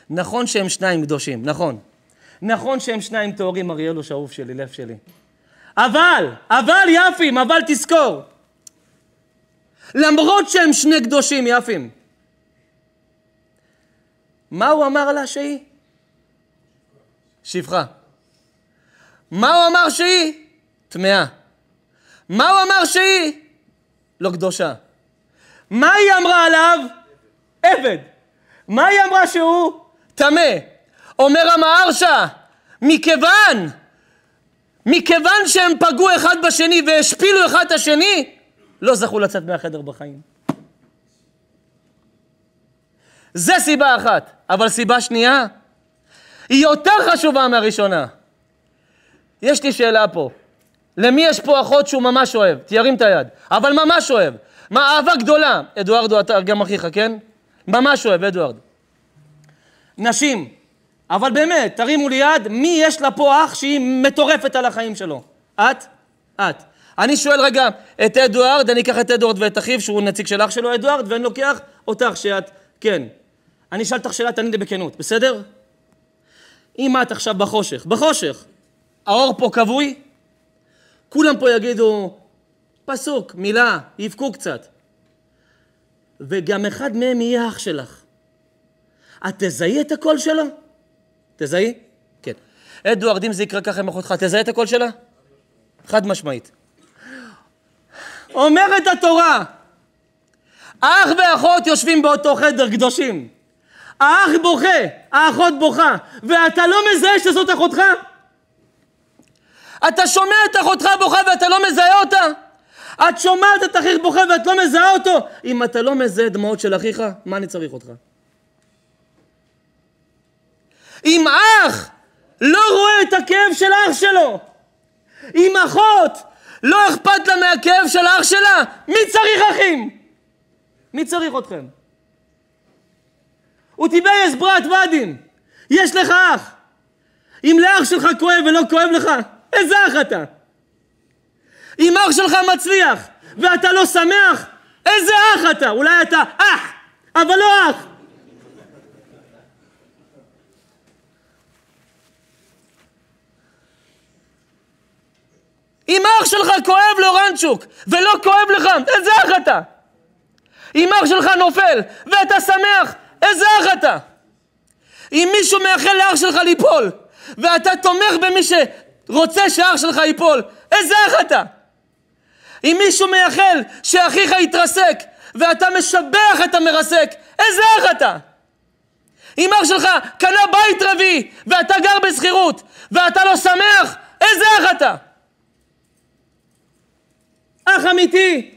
נכון שהם שניים קדושים, נכון. נכון שהם שניים טהורים, אריאל הוא שאוף שלי, לב שלי. אבל, אבל יפים, אבל תזכור. למרות שהם שני קדושים יפים. מה הוא אמר לה שהיא? שפחה. מה הוא אמר שהיא? טמאה. מה הוא אמר שהיא? לא קדושה. מה היא אמרה עליו? עבד. מה היא אמרה שהוא? טמא. אומר המהרשה, מכיוון מכיוון שהם פגעו אחד בשני והשפילו אחד את השני, לא זכו לצאת מהחדר בחיים. זה סיבה אחת. אבל סיבה שנייה, היא יותר חשובה מהראשונה. יש לי שאלה פה. למי יש פה אחות שהוא ממש אוהב? תרים את היד. אבל ממש אוהב. מה, אהבה גדולה. אדוארדו, אתה גם אחיך, כן? ממש אוהב, אדוארד. נשים, אבל באמת, תרימו לי יד, מי יש לה פה אח שהיא מטורפת על החיים שלו? את? את. אני שואל רגע את אדוארד, אני אקח את אדוארד ואת אחיו, שהוא נציג של אח שלו, אדוארד, ואני לוקח אותך, שאת... כן. אני אשאל אותך שאלה, תעני לי בכנות, בסדר? אם את עכשיו בחושך, בחושך, האור פה כבוי, כולם פה יגידו, פסוק, מילה, יבכו קצת. וגם אחד מהם יהיה אח שלך. את תזהי את הקול שלו? תזהי? כן. אדוארד, אם זה יקרה ככה עם אחותך, תזהה את הקול שלה? חד משמעית. אומרת התורה, אח ואחות יושבים באותו חדר קדושים. האח בוכה, האחות בוכה, ואתה לא מזהה שזאת אחותך? אתה שומע את אחותך בוכה ואתה לא מזהה אותה? את שומעת את אחיך בוכה ואת לא מזהה אותו? אם אתה לא מזהה דמעות של אחיך, מה אני צריך אותך? אם אח לא רואה את הכאב של אח שלו, אם אחות לא אכפת לה מהכאב של אח שלה, מי צריך אחים? מי צריך אתכם? וטיבייס ברת ואדים, יש לך אח. אם לאח שלך כואב ולא כואב לך, איזה אח אתה? אם אח שלך מצליח ואתה לא שמח, איזה אח אתה? אולי אתה אח, אבל לא אח. אם אח שלך כואב לו רנצ'וק, ולא כואב לך, איזה אח אתה? אם אח שלך נופל, ואתה שמח, איזה אח אתה? אם מישהו מאחל לאח שלך ליפול, ואתה תומך במי שרוצה שאח שלך ייפול, איזה אח אתה? אם מישהו מייחל שאחיך יתרסק, ואתה משבח את המרסק, איזה אח אתה? אם אח שלך קנה בית רביעי, ואתה גר בשכירות, ואתה לא שמח, איזה אח אתה? אח אמיתי.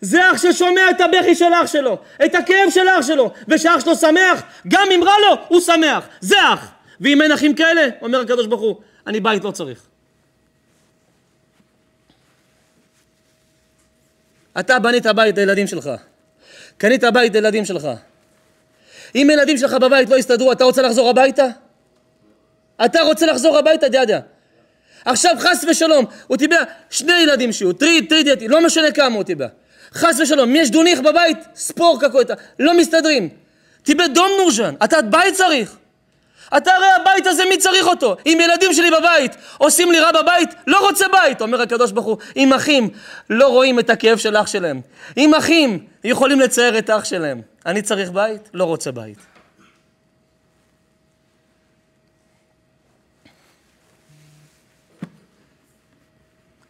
זה אח ששומע את הבכי של אח שלו, את הכאב של אח שלו, ושאח שלו שמח, גם אם רע לו, הוא שמח. זה אח. ואם אין אחים כאלה, אומר הקדוש ברוך הוא, אני בית לא צריך. אתה בנית בית לילדים שלך. קנית בית לילדים שלך. אם ילדים שלך בבית לא יסתדרו, אתה רוצה לחזור הביתה? אתה רוצה לחזור הביתה, דדיה. עכשיו חס ושלום, הוא טיבע שני ילדים שיהיו, טרי, טרי דייתי, לא משנה כמה הוא טיבע. חס ושלום, יש דוניך בבית, ספור קקוטה, לא מסתדרים. טיבע דום נורז'ן, אתה בית צריך. אתה הרי הבית הזה, מי צריך אותו? אם ילדים שלי בבית עושים לי רע בבית, לא רוצה בית, אומר הקדוש ברוך הוא. אם אחים לא רואים את הכאב של אח שלהם, אם אחים יכולים לצייר את אח שלהם, אני צריך בית? לא רוצה בית.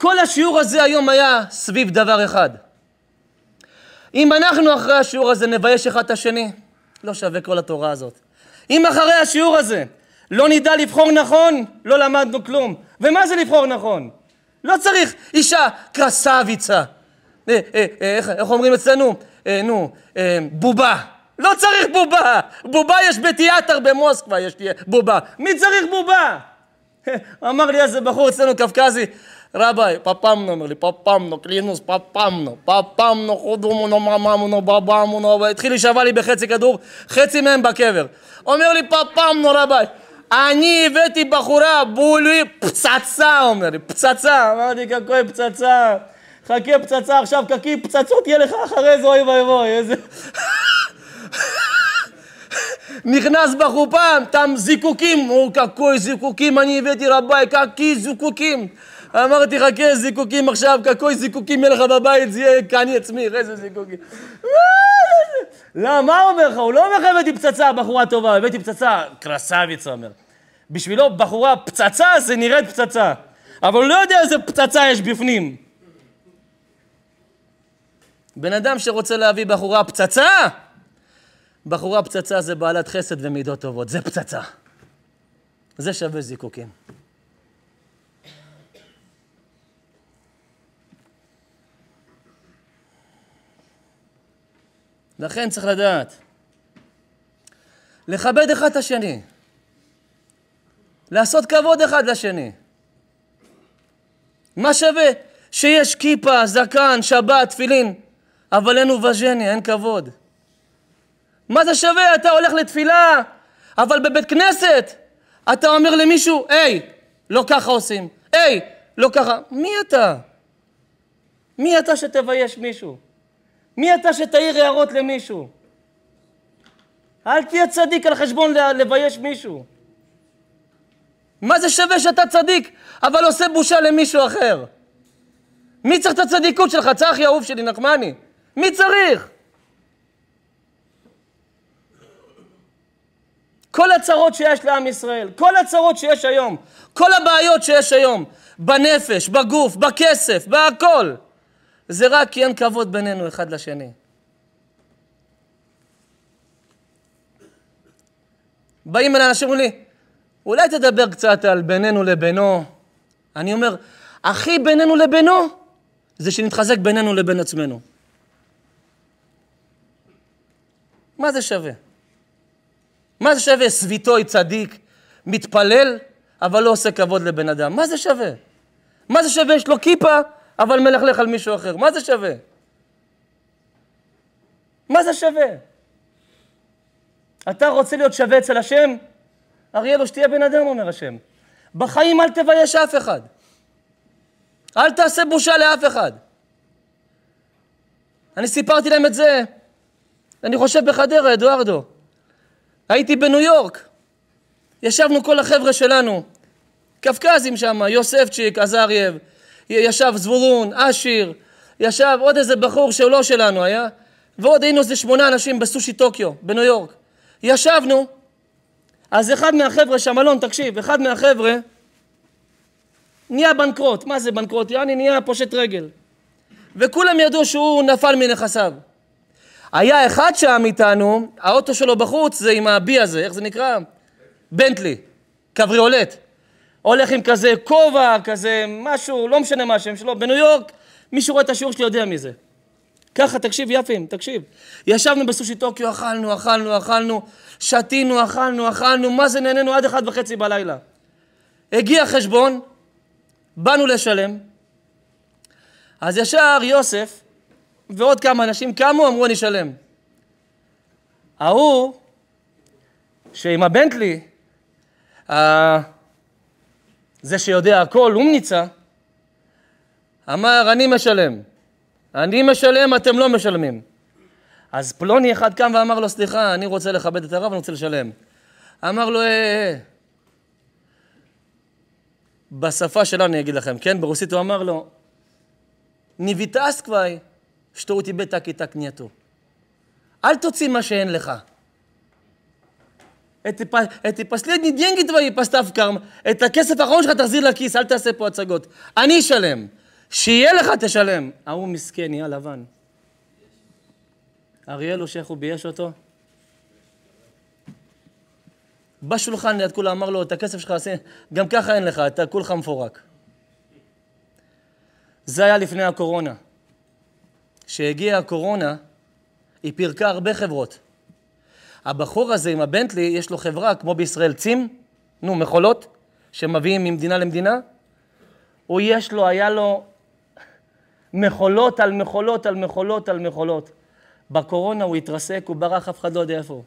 כל השיעור הזה היום היה סביב דבר אחד. אם אנחנו אחרי השיעור הזה נבייש אחד את השני, לא שווה כל התורה הזאת. אם אחרי השיעור הזה לא נדע לבחור נכון, לא למדנו כלום. ומה זה לבחור נכון? לא צריך אישה קרסביצה. אה, אה, אה, איך, איך אומרים אצלנו? אה, נו, אה, בובה. לא צריך בובה. בובה יש בתיאטר במוסקבה, יש בובה. מי צריך בובה? [LAUGHS] אמר לי איזה בחור אצלנו קווקזי, Рабай, папамно, нали, папамно, клянусь, папамно, папамно, חודומונו, מממונו, בבמונו, והתחיל להישבע לי בחצי כדור, חצי מהם בקבר. אומר לי, פפמנו, רבאי. אני הבאתי בחורה, בולי, פצצה, אומר לי, פצצה. אמרתי, ככה פצצה. חכה пцаца. עכשיו, קקי פצצות יהיה לך אחרי זה, ой, ой, ой. נכנס בחופה, תם זיקוקים, או ככה זיקוקים, אני הבאתי רבי, ככה זיקוקים. אמרתי, חכה, זיקוקים עכשיו, ככוי זיקוקים יהיה לך בבית, זה יהיה קני עצמי, איזה זיקוקים. [LAUGHS] לא, מה הוא אומר לך? הוא לא אומר לך הבאתי פצצה, בחורה טובה, הבאתי פצצה, קרסביץ הוא אומר. בשבילו בחורה, פצצה זה נראית פצצה, אבל הוא לא יודע איזה פצצה יש בפנים. בן אדם שרוצה להביא בחורה פצצה, בחורה פצצה זה בעלת חסד ומידות טובות, זה פצצה. זה שווה זיקוקים. לכן צריך לדעת. לכבד אחד את השני. לעשות כבוד אחד לשני. מה שווה שיש כיפה, זקן, שבת, תפילין, אבל אין ובז'ני, אין כבוד. מה זה שווה? אתה הולך לתפילה, אבל בבית כנסת אתה אומר למישהו, היי, לא ככה עושים, היי, לא ככה. מי אתה? מי אתה שתבייש מישהו? מי אתה שתעיר הערות למישהו? אל תהיה צדיק על חשבון לבייש מישהו. מה זה שווה שאתה צדיק, אבל עושה בושה למישהו אחר? מי צריך את הצדיקות שלך? צחי אהוב שלי, נחמני. מי צריך? כל הצרות שיש לעם ישראל, כל הצרות שיש היום, כל הבעיות שיש היום, בנפש, בגוף, בכסף, בהכל. זה רק כי אין כבוד בינינו אחד לשני. באים אל אנשים ואומרים לי, אולי תדבר קצת על בינינו לבינו. אני אומר, הכי בינינו לבינו זה שנתחזק בינינו לבין עצמנו. מה זה שווה? מה זה שווה סביטוי צדיק, מתפלל, אבל לא עושה כבוד לבן אדם? מה זה שווה? מה זה שווה? יש לו כיפה, אבל מלכלך על מישהו אחר. מה זה שווה? מה זה שווה? אתה רוצה להיות שווה אצל השם? אריאל, או שתהיה בן אדם, אומר השם. בחיים אל תבייש אף אחד. אל תעשה בושה לאף אחד. אני סיפרתי להם את זה, אני חושב בחדרה, אדוארדו. הייתי בניו יורק. ישבנו כל החבר'ה שלנו, קווקזים שם, יוספצ'יק, עזריאב. ישב זבולון, אשיר, ישב עוד איזה בחור שלא שלנו היה, ועוד היינו איזה שמונה אנשים בסושי טוקיו, בניו יורק. ישבנו, אז אחד מהחבר'ה שם, אלון, תקשיב, אחד מהחבר'ה נהיה בנקרוט, מה זה בנקרוט? יעני נהיה פושט רגל. וכולם ידעו שהוא נפל מנכסיו. היה אחד שם איתנו, האוטו שלו בחוץ זה עם הבי הזה, איך זה נקרא? בנטלי, קבריולט. הולך עם כזה כובע, כזה משהו, לא משנה מה השם שלו, בניו יורק, מי שרואה את השיעור שלי יודע מי זה. ככה, תקשיב, יפים, תקשיב. ישבנו בסושי טוקיו, אכלנו, אכלנו, אכלנו, שתינו, אכלנו, אכלנו, מה זה נהנינו עד אחת וחצי בלילה. הגיע חשבון, באנו לשלם, אז ישר יוסף ועוד כמה אנשים קמו, אמרו אני אשלם. ההוא, שעם הבנטלי, אה, זה שיודע הכל, אומניצה, אמר, אני משלם. אני משלם, אתם לא משלמים. אז פלוני אחד קם ואמר לו, סליחה, אני רוצה לכבד את הרב, אני רוצה לשלם. אמר לו, אה, אה, אה. בשפה שלנו אני אגיד לכם, כן? ברוסית הוא אמר לו, ניביטס כבר, שטורתי בטה כיתה קנייתו. אל תוציא מה שאין לך. את, את последние деньги твои поставь карм, את הכסף האחרון שלך תחזיר לכיס, אל תעשה פה הצגות. אני אשלם. שיהיה לך, תשלם. ההוא מסכן, נהיה לבן. אריאל או שאיך הוא בייש אותו? בשולחן ליד כולה אמר לו, את הכסף שלך, גם ככה אין לך, אתה כולך מפורק. זה היה לפני הקורונה. כשהגיעה הקורונה, היא פירקה הרבה חברות. הבחור הזה עם הבנטלי, יש לו חברה, כמו בישראל צים, נו, מכולות, שמביאים ממדינה למדינה. הוא יש לו, היה לו מכולות על מכולות על מכולות על מכולות. בקורונה הוא התרסק, הוא ברח, אף אחד לא יודע איפה הוא.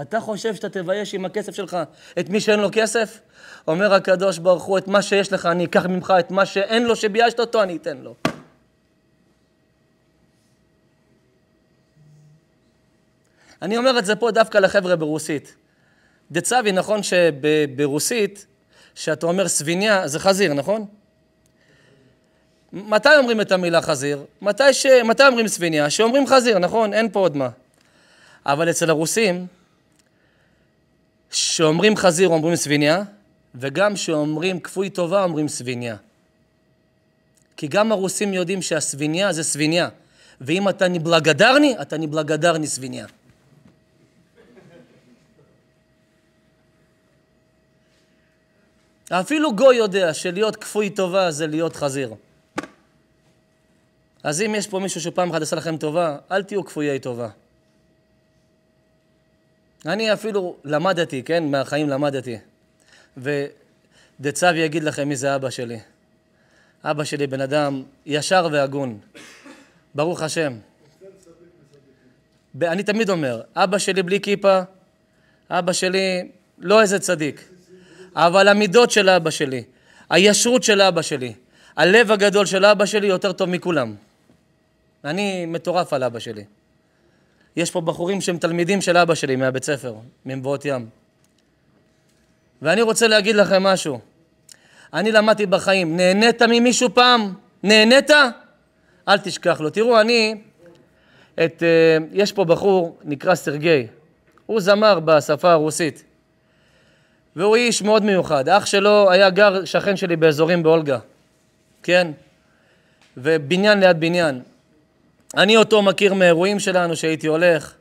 אתה חושב שאתה תבייש עם הכסף שלך את מי שאין לו כסף? אומר הקדוש ברוך הוא, את מה שיש לך אני אקח ממך, את מה שאין לו, שביישת אותו, אני אתן לו. אני אומר את זה פה דווקא לחבר'ה ברוסית. דצבי, נכון שברוסית, שאתה אומר סביניה, זה חזיר, נכון? מתי אומרים את המילה חזיר? מתי, ש... מתי אומרים סביניה? שאומרים חזיר, נכון? אין פה עוד מה. אבל אצל הרוסים, שאומרים חזיר אומרים סביניה, וגם שאומרים כפוי טובה אומרים סביניה. כי גם הרוסים יודעים שהסביניה זה סביניה, ואם אתה נבלגדרני, אתה נבלגדרני סביניה. אפילו גוי יודע שלהיות כפוי טובה זה להיות חזיר. אז אם יש פה מישהו שפעם אחת עשה לכם טובה, אל תהיו כפויי טובה. אני אפילו למדתי, כן? מהחיים למדתי. ודצב יגיד לכם מי זה אבא שלי. אבא שלי בן אדם ישר והגון. ברוך השם. אני תמיד אומר, אבא שלי בלי כיפה, אבא שלי לא איזה צדיק. אבל המידות של אבא שלי, הישרות של אבא שלי, הלב הגדול של אבא שלי יותר טוב מכולם. אני מטורף על אבא שלי. יש פה בחורים שהם תלמידים של אבא שלי מהבית ספר, ממבואות ים. ואני רוצה להגיד לכם משהו. אני למדתי בחיים, נהנית ממישהו פעם? נהנית? אל תשכח לו. תראו, אני, את, אה, יש פה בחור, נקרא סרגי. הוא זמר בשפה הרוסית. והוא איש מאוד מיוחד. אח שלו היה גר, שכן שלי, באזורים באולגה, כן? ובניין ליד בניין. אני אותו מכיר מאירועים שלנו שהייתי הולך.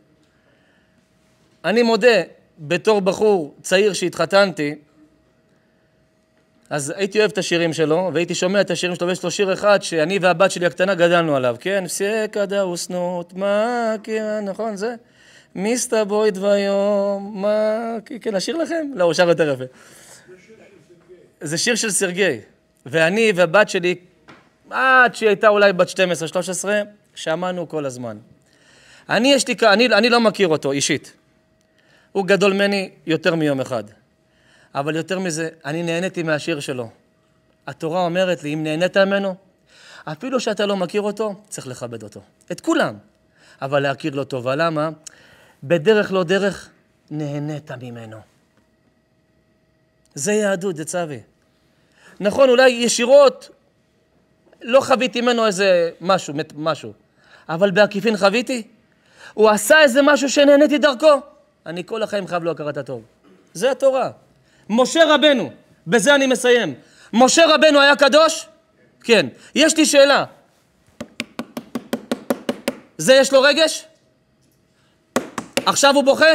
אני מודה, בתור בחור צעיר שהתחתנתי, אז הייתי אוהב את השירים שלו, והייתי שומע את השירים שלו, ויש לו שיר אחד שאני והבת שלי הקטנה גדלנו עליו, כן? סיקה דאוסנות, מה, כן, נכון, זה? מסתבוית דביום, מה, כן, לשיר לכם? לא, הוא שר יותר יפה. זה שיר של סרגי. ואני והבת שלי, עד שהיא הייתה אולי בת 12-13, שמענו כל הזמן. אני, יש לי, אני, אני לא מכיר אותו אישית. הוא גדול ממני יותר מיום אחד. אבל יותר מזה, אני נהניתי מהשיר שלו. התורה אומרת לי, אם נהנית ממנו, אפילו שאתה לא מכיר אותו, צריך לכבד אותו. את כולם. אבל להכיר לו לא טובה. למה? בדרך לא דרך, נהנית ממנו. זה יהדות, זה צווי. נכון, אולי ישירות לא חוויתי ממנו איזה משהו, משהו, אבל בעקיפין חוויתי. הוא עשה איזה משהו שנהניתי דרכו. אני כל החיים חייב לו הכרת הטוב. זה התורה. משה רבנו, בזה אני מסיים. משה רבנו היה קדוש? כן. יש לי שאלה. זה יש לו רגש? עכשיו הוא בוכה?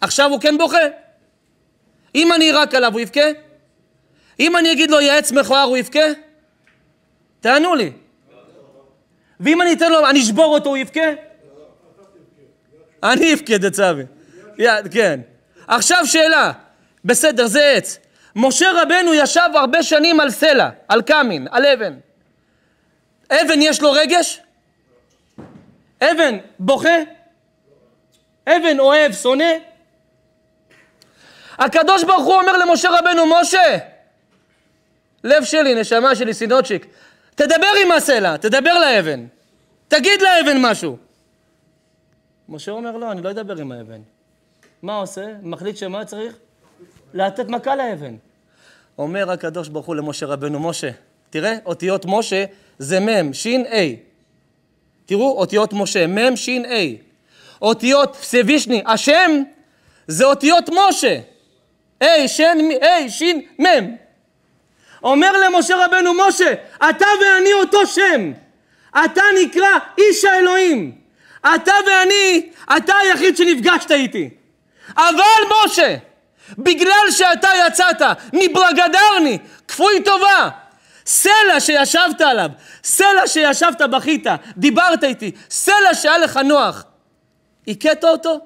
עכשיו הוא כן בוכה? אם אני ארק עליו, הוא יבכה? אם אני אגיד לו יעץ מכוער, הוא יבכה? תענו לי. ואם אני אתן לו, אני אשבור אותו, הוא יבכה? אני אבכה, דצבי. כן. עכשיו שאלה. בסדר, זה עץ. משה רבנו ישב הרבה שנים על סלע, על קמין, על אבן. אבן יש לו רגש? אבן בוכה? אבן אוהב שונא. הקדוש ברוך הוא אומר למשה רבנו, משה, לב שלי, נשמה שלי, סינוצ'יק, תדבר עם הסלע, תדבר לאבן, תגיד לאבן משהו. משה אומר, לא, אני לא אדבר עם האבן. מה עושה? מחליט שמה צריך? לתת מכה לאבן. אומר הקדוש ברוך הוא למשה רבנו, משה, תראה, אותיות משה זה מ', ש', ה'. תראו, אותיות משה, מ', ש', ה'. אותיות סבישני, השם, זה אותיות משה. אי, שן, אי, שין, מם. אומר למשה רבנו, משה, אתה ואני אותו שם. אתה נקרא איש האלוהים. אתה ואני, אתה היחיד שנפגשת איתי. אבל משה, בגלל שאתה יצאת מברגדרני, כפוי טובה, סלע שישבת עליו, סלע שישבת בכית, דיברת איתי, סלע שהיה לך נוח, הכית אותו,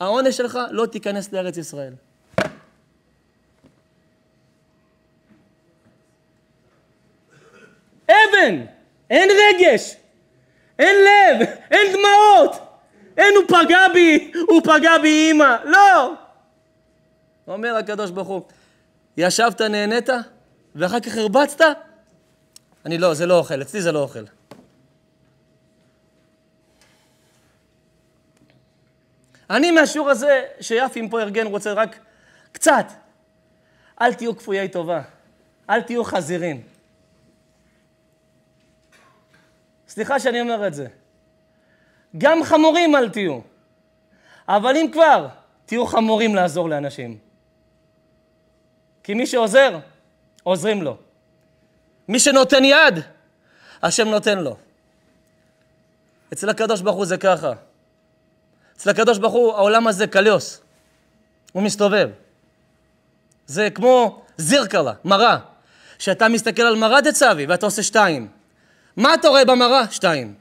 העונש שלך לא תיכנס לארץ ישראל. אבן, אין רגש, אין לב, אין דמעות, אין הוא פגע בי, הוא פגע בי אימא, לא! אומר הקדוש ברוך הוא, ישבת, נהנית, ואחר כך הרבצת? אני לא, זה לא אוכל, אצלי זה לא אוכל. אני מהשיעור הזה, שאף אם פה ארגן רוצה רק קצת. אל תהיו כפויי טובה, אל תהיו חזירים. סליחה שאני אומר את זה. גם חמורים אל תהיו. אבל אם כבר, תהיו חמורים לעזור לאנשים. כי מי שעוזר, עוזרים לו. מי שנותן יד, השם נותן לו. אצל הקדוש ברוך הוא זה ככה. אצל הקדוש ברוך הוא העולם הזה קליוס. הוא מסתובב. זה כמו זירקלה, מראה. כשאתה מסתכל על מראה דצבי ואתה עושה שתיים. מה אתה רואה במראה? שתיים.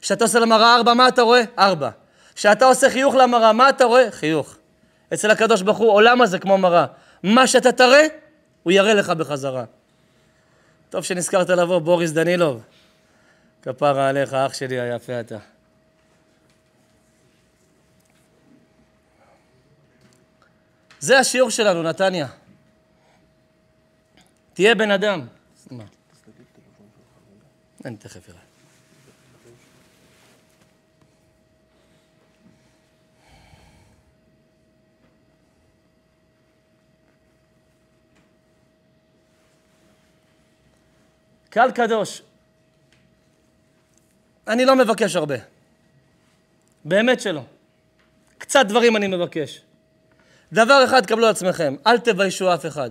כשאתה עושה למראה ארבע, מה אתה רואה? ארבע. כשאתה עושה חיוך למראה, מה אתה רואה? חיוך. אצל הקדוש ברוך הוא עולם הזה כמו מראה. מה שאתה תראה, הוא יראה לך בחזרה. טוב שנזכרת לבוא, בוריס דנילוב. כפרה עליך, אח שלי היפה אתה. זה השיעור שלנו, נתניה. תהיה בן אדם. אני תכף אראה. קהל קדוש, אני לא מבקש הרבה. באמת שלא. קצת דברים אני מבקש. דבר אחד קבלו על עצמכם, אל תביישו אף אחד.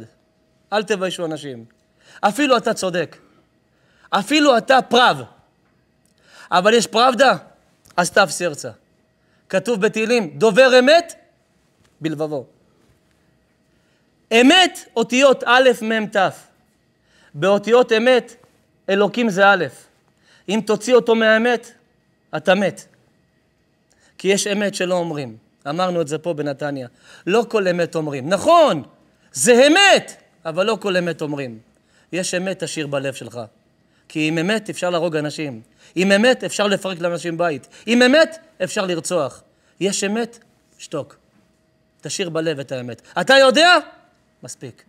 אל תביישו אנשים. אפילו אתה צודק. אפילו אתה פרב. אבל יש פרבדה, אז תאפסי סרצה. כתוב בתהילים, דובר אמת בלבבו. אמת, אותיות א', מ', ת'. באותיות אמת, אלוקים זה א'. אם תוציא אותו מהאמת, אתה מת. כי יש אמת שלא אומרים. אמרנו את זה פה בנתניה. לא כל אמת אומרים. נכון, זה אמת, אבל לא כל אמת אומרים. יש אמת עשיר בלב שלך. כי עם אמת אפשר להרוג אנשים. עם אמת אפשר לפרק לאנשים בית. עם אמת אפשר לרצוח. יש אמת, שתוק. תשאיר בלב את האמת. אתה יודע? מספיק.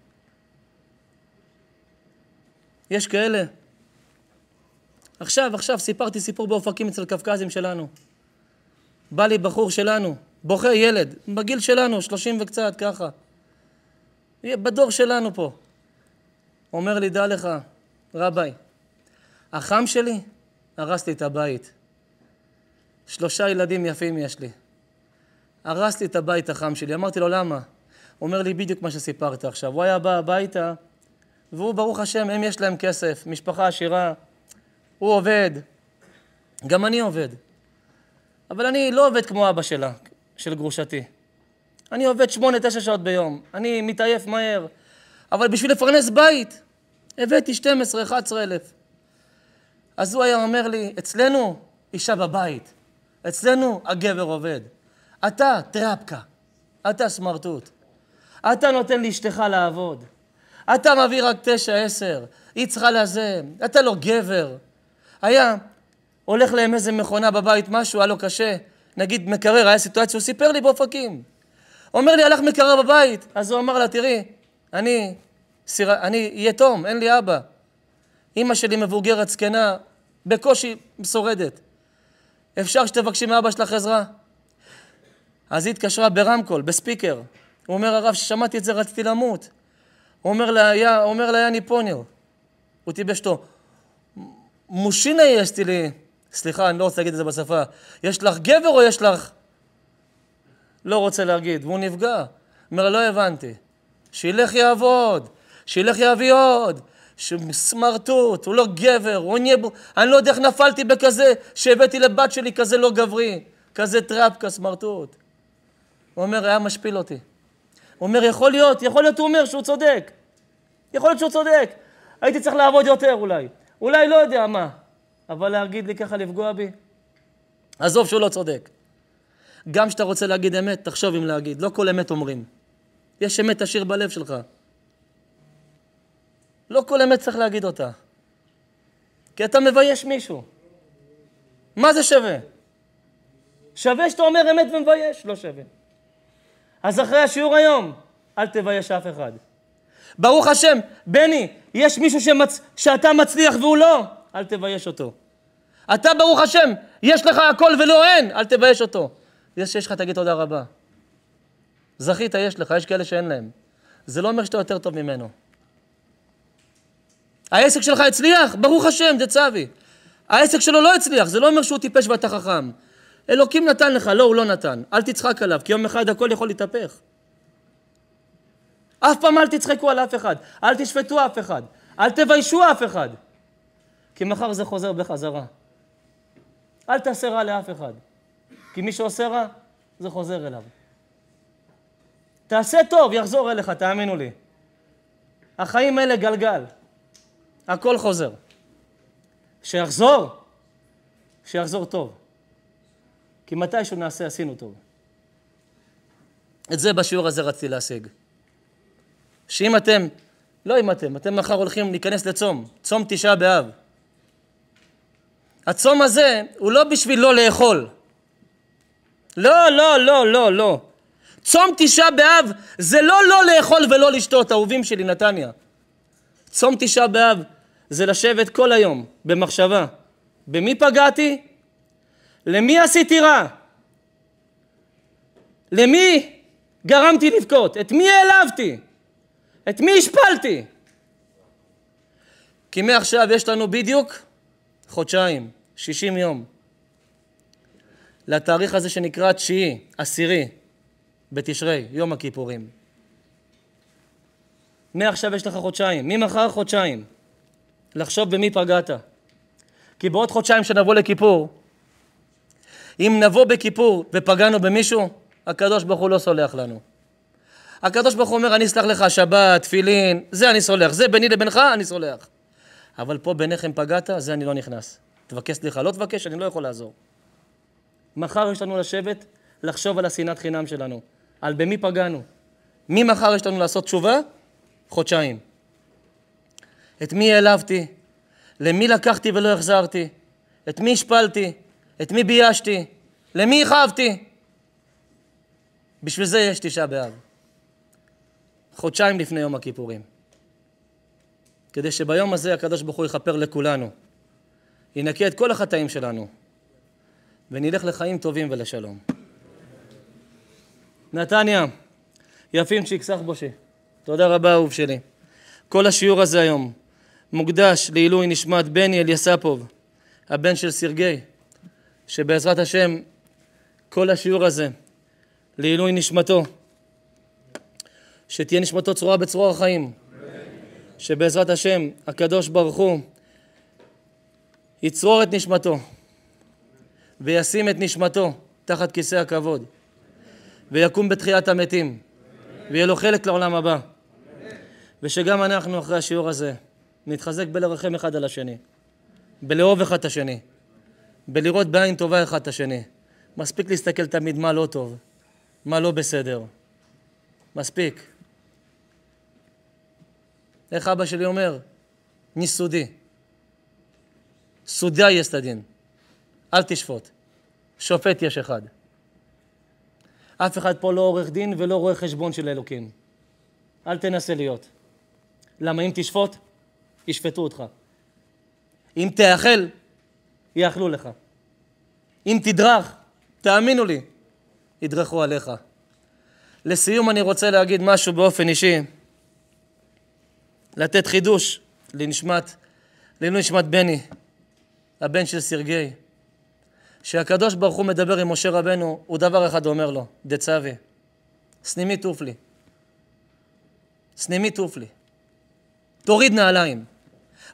יש כאלה. עכשיו, עכשיו סיפרתי סיפור באופקים אצל קווקזים שלנו. בא לי בחור שלנו, בוכה ילד, בגיל שלנו, שלושים וקצת, ככה. בדור שלנו פה. אומר לי, דע לך, רביי, החם שלי הרס לי את הבית. שלושה ילדים יפים יש לי. הרס לי את הבית החם שלי. אמרתי לו, למה? הוא אומר לי, בדיוק מה שסיפרת עכשיו. הוא היה בא הביתה, והוא, ברוך השם, הם יש להם כסף, משפחה עשירה, הוא עובד, גם אני עובד. אבל אני לא עובד כמו אבא שלה, של גרושתי. אני עובד שמונה, תשע שעות ביום, אני מתעייף מהר, אבל בשביל לפרנס בית הבאתי 12, 11 אלף. אז הוא היה אומר לי, אצלנו אישה בבית, אצלנו הגבר עובד. אתה טראפקה, אתה סמרטוט. אתה נותן לאשתך לעבוד. אתה מביא רק תשע, עשר, היא צריכה לזה, אתה לא גבר. היה הולך להם איזה מכונה בבית, משהו, היה לו קשה, נגיד מקרר, היה סיטואציה, הוא סיפר לי באופקים. אומר לי, הלך מקרר בבית. אז הוא אמר לה, תראי, אני, סיר, אני יתום, אין לי אבא. אימא שלי מבוגרת, זקנה, בקושי שורדת. אפשר שתבקשי מאבא שלך עזרה? אז היא התקשרה ברמקול, בספיקר. הוא אומר, הרב, כששמעתי את זה רציתי למות. הוא אומר לה, היה אומר לה, יא ניפונר. הוא טיבש אותו. מושינה יש לי. סליחה, אני לא רוצה להגיד את זה בשפה, יש לך גבר או יש לך? לא רוצה להגיד, והוא נפגע. אומר, לא הבנתי. שילך יעבוד, שילך יביא עוד, סמרטוט, הוא לא גבר, הוא נהיה... אני לא יודע איך נפלתי בכזה, שהבאתי לבת שלי כזה לא גברי, כזה טראפקה, סמרטוט. הוא אומר, היה משפיל אותי. הוא אומר, יכול להיות, יכול להיות, הוא אומר שהוא צודק. יכול להיות שהוא צודק. הייתי צריך לעבוד יותר אולי. אולי לא יודע מה. אבל להגיד לי ככה, לפגוע בי? עזוב שהוא לא צודק. גם כשאתה רוצה להגיד אמת, תחשוב אם להגיד. לא כל אמת אומרים. יש אמת עשיר בלב שלך. לא כל אמת צריך להגיד אותה. כי אתה מבייש מישהו. מה זה שווה? שווה שאתה אומר אמת ומבייש? לא שווה. אז אחרי השיעור היום, אל תבייש אף אחד. ברוך השם, בני, יש מישהו שמצ... שאתה מצליח והוא לא, אל תבייש אותו. אתה ברוך השם, יש לך הכל ולא אין, אל תבייש אותו. יש שיש לך, תגיד תודה רבה. זכית, יש לך, יש כאלה שאין להם. זה לא אומר שאתה יותר טוב ממנו. העסק שלך הצליח, ברוך השם, זה צבי. העסק שלו לא הצליח, זה לא אומר שהוא טיפש ואתה חכם. אלוקים נתן לך, לא, הוא לא נתן. אל תצחק עליו, כי יום אחד הכל יכול להתהפך. אף פעם אל תצחקו על אף אחד, אל תשפטו אף אחד, אל תביישו אף אחד. כי מחר זה חוזר בחזרה. אל תעשה רע לאף אחד. כי מי שעושה רע, זה חוזר אליו. תעשה טוב, יחזור אליך, תאמינו לי. החיים האלה גלגל. הכל חוזר. שיחזור, שיחזור טוב. כי מתישהו נעשה עשינו טוב. את זה בשיעור הזה רציתי להשיג. שאם אתם, לא אם אתם, אתם מחר הולכים להיכנס לצום, צום תשעה באב. הצום הזה הוא לא בשביל לא לאכול. לא, לא, לא, לא, לא. צום תשעה באב זה לא לא לאכול ולא לשתות, אהובים שלי, נתניה. צום תשעה באב זה לשבת כל היום במחשבה. במי פגעתי? למי עשיתי רע? למי גרמתי לבכות? את מי העלבתי? את מי השפלתי? כי מעכשיו יש לנו בדיוק חודשיים. 60 יום, לתאריך הזה שנקרא תשיעי, עשירי, בתשרי, יום הכיפורים. מעכשיו יש לך חודשיים, ממחר חודשיים. לחשוב במי פגעת. כי בעוד חודשיים שנבוא לכיפור, אם נבוא בכיפור ופגענו במישהו, הקדוש ברוך הוא לא סולח לנו. הקדוש ברוך הוא אומר, אני אסלח לך שבת, תפילין, זה אני סולח, זה ביני לבינך, אני סולח. אבל פה ביניכם פגעת, זה אני לא נכנס. תבקש סליחה, לא תבקש, אני לא יכול לעזור. מחר יש לנו לשבת, לחשוב על השנאת חינם שלנו, על במי פגענו. ממחר יש לנו לעשות תשובה? חודשיים. את מי העלבתי? למי לקחתי ולא החזרתי? את מי השפלתי? את מי ביישתי? למי הכאבתי? בשביל זה יש תשעה באב. חודשיים לפני יום הכיפורים. כדי שביום הזה הקדוש ברוך הוא יכפר לכולנו. ינקה את כל החטאים שלנו, ונלך לחיים טובים ולשלום. נתניה, יפים שיכסח בושה. תודה רבה, אהוב שלי. כל השיעור הזה היום מוקדש לעילוי נשמת בני אליסאפוב, הבן של סרגי, שבעזרת השם, כל השיעור הזה לעילוי נשמתו, שתהיה נשמתו צרורה בצרור החיים, שבעזרת השם, הקדוש ברוך הוא יצרור את נשמתו וישים את נשמתו תחת כיסא הכבוד ויקום בתחיית המתים ויהיה לו חלק לעולם הבא ושגם אנחנו אחרי השיעור הזה נתחזק בלרחם אחד על השני בלאהוב אחד את השני בלראות בעין טובה אחד את השני מספיק להסתכל תמיד מה לא טוב מה לא בסדר מספיק איך אבא שלי אומר? ניסודי סודיה יש הדין, אל תשפוט. שופט יש אחד. אף אחד פה לא עורך דין ולא רואה חשבון של אלוקים. אל תנסה להיות. למה אם תשפוט, ישפטו אותך. אם תאכל, יאכלו לך. אם תדרך, תאמינו לי, ידרכו עליך. לסיום אני רוצה להגיד משהו באופן אישי, לתת חידוש לנשמת, לנשמת בני. הבן של סרגי, שהקדוש ברוך הוא מדבר עם משה רבנו, הוא דבר אחד אומר לו, דצבי, סנימי טופלי. סנימי טופלי. תוריד נעליים.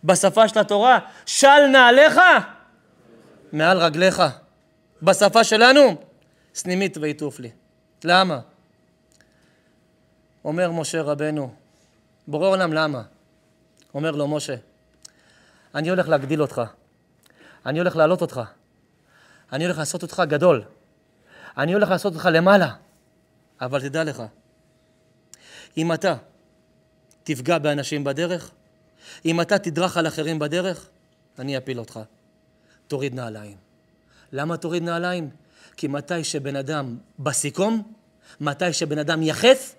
בשפה של התורה, של נעליך מעל רגליך. בשפה שלנו, סנימית לי. למה? אומר משה רבנו, בורא עולם למה? אומר לו משה, אני הולך להגדיל אותך. אני הולך להעלות אותך. אני הולך לעשות אותך גדול. אני הולך לעשות אותך למעלה. אבל תדע לך, אם אתה תפגע באנשים בדרך, אם אתה תדרך על אחרים בדרך, אני אפיל אותך. תוריד נעליים. למה תוריד נעליים? כי מתי שבן אדם בסיכום, מתי שבן אדם יחף,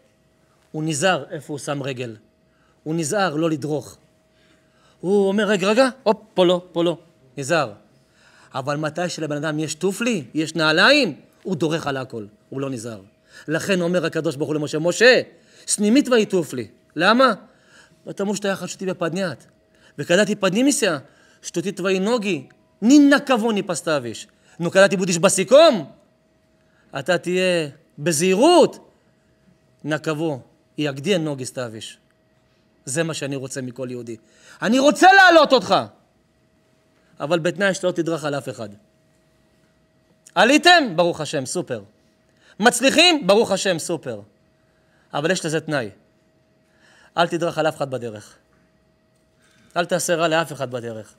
הוא נזהר איפה הוא שם רגל. הוא נזהר לא לדרוך. הוא אומר, רגע, רגע, הופ, פה לא, פה לא. נזהר. אבל מתי שלבן אדם יש טופלי, יש נעליים, הוא דורך על הכל, הוא לא נזהר. לכן אומר הקדוש ברוך הוא למשה, משה, סנימית ואי טופלי. למה? ותמוש תהיה חשותי בפדניאת. וקדעתי פדנימיסיה, שתותי תוואי נוגי, נינא כבוני פסטביש. נו כדעתי בודיש בסיכום, אתה תהיה בזהירות. נקבו, יגדיה נוגי סטביש. זה מה שאני רוצה מכל יהודי. אני רוצה להעלות אותך. אבל בתנאי שאתה לא תדרך על אף אחד. עליתם? ברוך השם, סופר. מצליחים? ברוך השם, סופר. אבל יש לזה תנאי. אל תדרך על אף אחד בדרך. אל תעשה רע לאף אחד בדרך.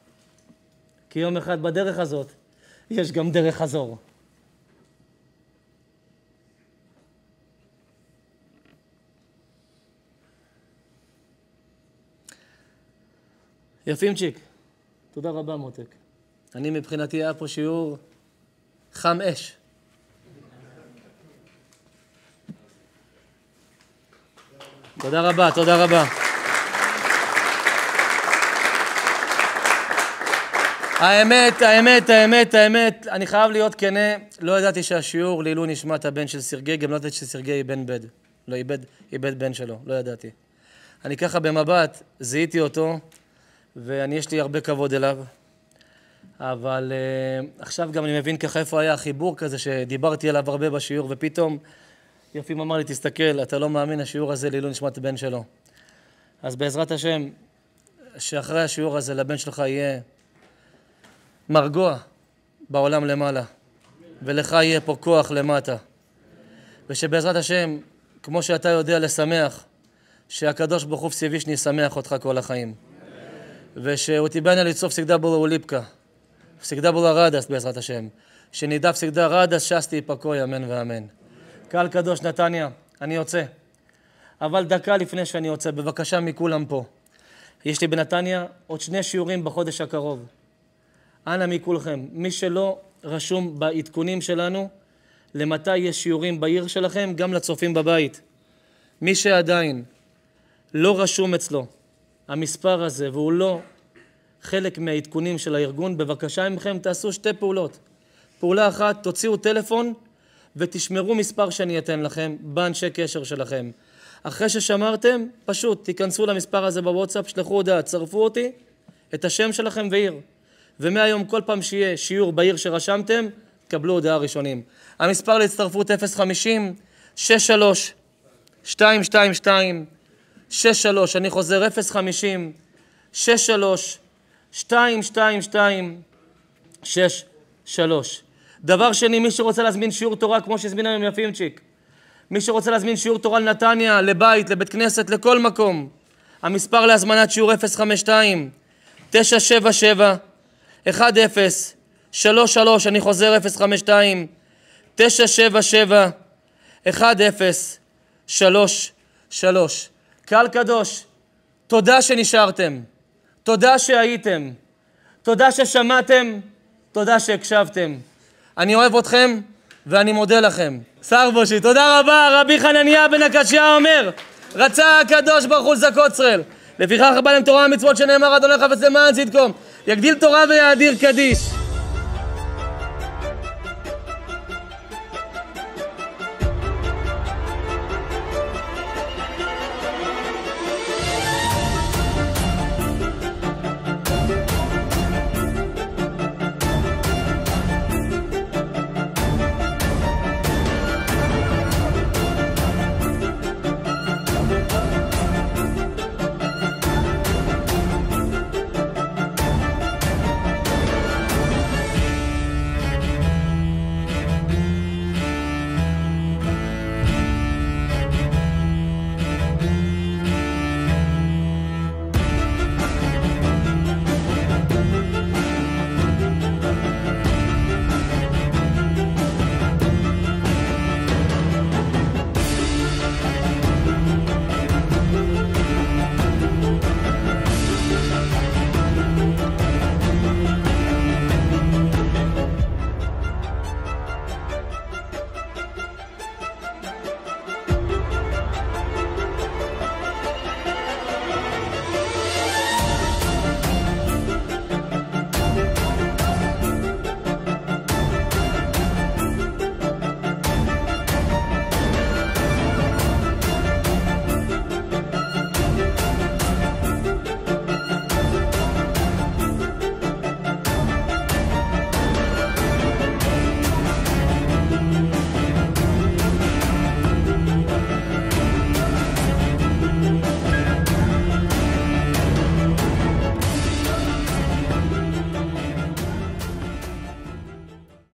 כי יום אחד בדרך הזאת יש גם דרך חזור. יפים צ'יק. תודה רבה, מותק. אני מבחינתי היה פה שיעור חם אש. תודה רבה, תודה רבה. האמת, האמת, האמת, האמת, אני חייב להיות כנה, לא ידעתי שהשיעור לעילוי נשמת הבן של סרגי, גם לא ידעתי שסרגי איבד בן. לא, איבד, איבד בן שלו, לא ידעתי. אני ככה במבט, זיהיתי אותו, ואני, יש לי הרבה כבוד אליו. אבל uh, עכשיו גם אני מבין ככה איפה היה החיבור כזה שדיברתי עליו הרבה בשיעור, ופתאום יפים אמר לי, תסתכל, אתה לא מאמין, השיעור הזה לעילוי לא נשמת בן שלו. אז בעזרת השם, שאחרי השיעור הזה לבן שלך יהיה מרגוע בעולם למעלה, ולך יהיה פה כוח למטה. ושבעזרת השם, כמו שאתה יודע לשמח, שהקדוש ברוך הוא סביבשני ישמח אותך כל החיים. ושу тебя на лицо סגדה была улыбка, סגדה была радость, בעזרת השם. שנדע סגדה радость, счастье и אמן ואמן. קהל קדוש נתניה, אני יוצא. אבל דקה לפני שאני יוצא, בבקשה מכולם פה. יש לי בנתניה עוד שני שיעורים בחודש הקרוב. אנא מכולכם, מי שלא רשום בעדכונים שלנו, למתי יש שיעורים בעיר שלכם, גם לצופים בבית. מי שעדיין לא רשום אצלו, המספר הזה, והוא לא חלק מהעדכונים של הארגון, בבקשה מכם תעשו שתי פעולות. פעולה אחת, תוציאו טלפון ותשמרו מספר שאני אתן לכם באנשי קשר שלכם. אחרי ששמרתם, פשוט תיכנסו למספר הזה בוואטסאפ, שלחו הודעה, צרפו אותי, את השם שלכם ועיר. ומהיום כל פעם שיהיה שיעור בעיר שרשמתם, תקבלו הודעה ראשונים. המספר להצטרפות 050 63 222 6-3, אני חוזר 0-50, 6-3, 2-2-2, 6-3. דבר שני, מי שרוצה להזמין שיעור תורה, כמו שהזמין היום יפימצ'יק, מי שרוצה להזמין שיעור תורה לנתניה, לבית, לבית כנסת, לכל מקום, המספר להזמנת שיעור 052 977 1033 אני חוזר 052 977 3 קהל קדוש, תודה שנשארתם, תודה שהייתם, תודה ששמעתם, תודה שהקשבתם. אני אוהב אתכם ואני מודה לכם. סרבושי, תודה רבה, רבי חנניה בן הקשיא אומר, רצה הקדוש ברוך הוא לזכות ישראל. לפיכך בא להם תורה ומצוות שנאמר אדוני חפץ למען צדקום, יגדיל תורה ויאדיר קדיש.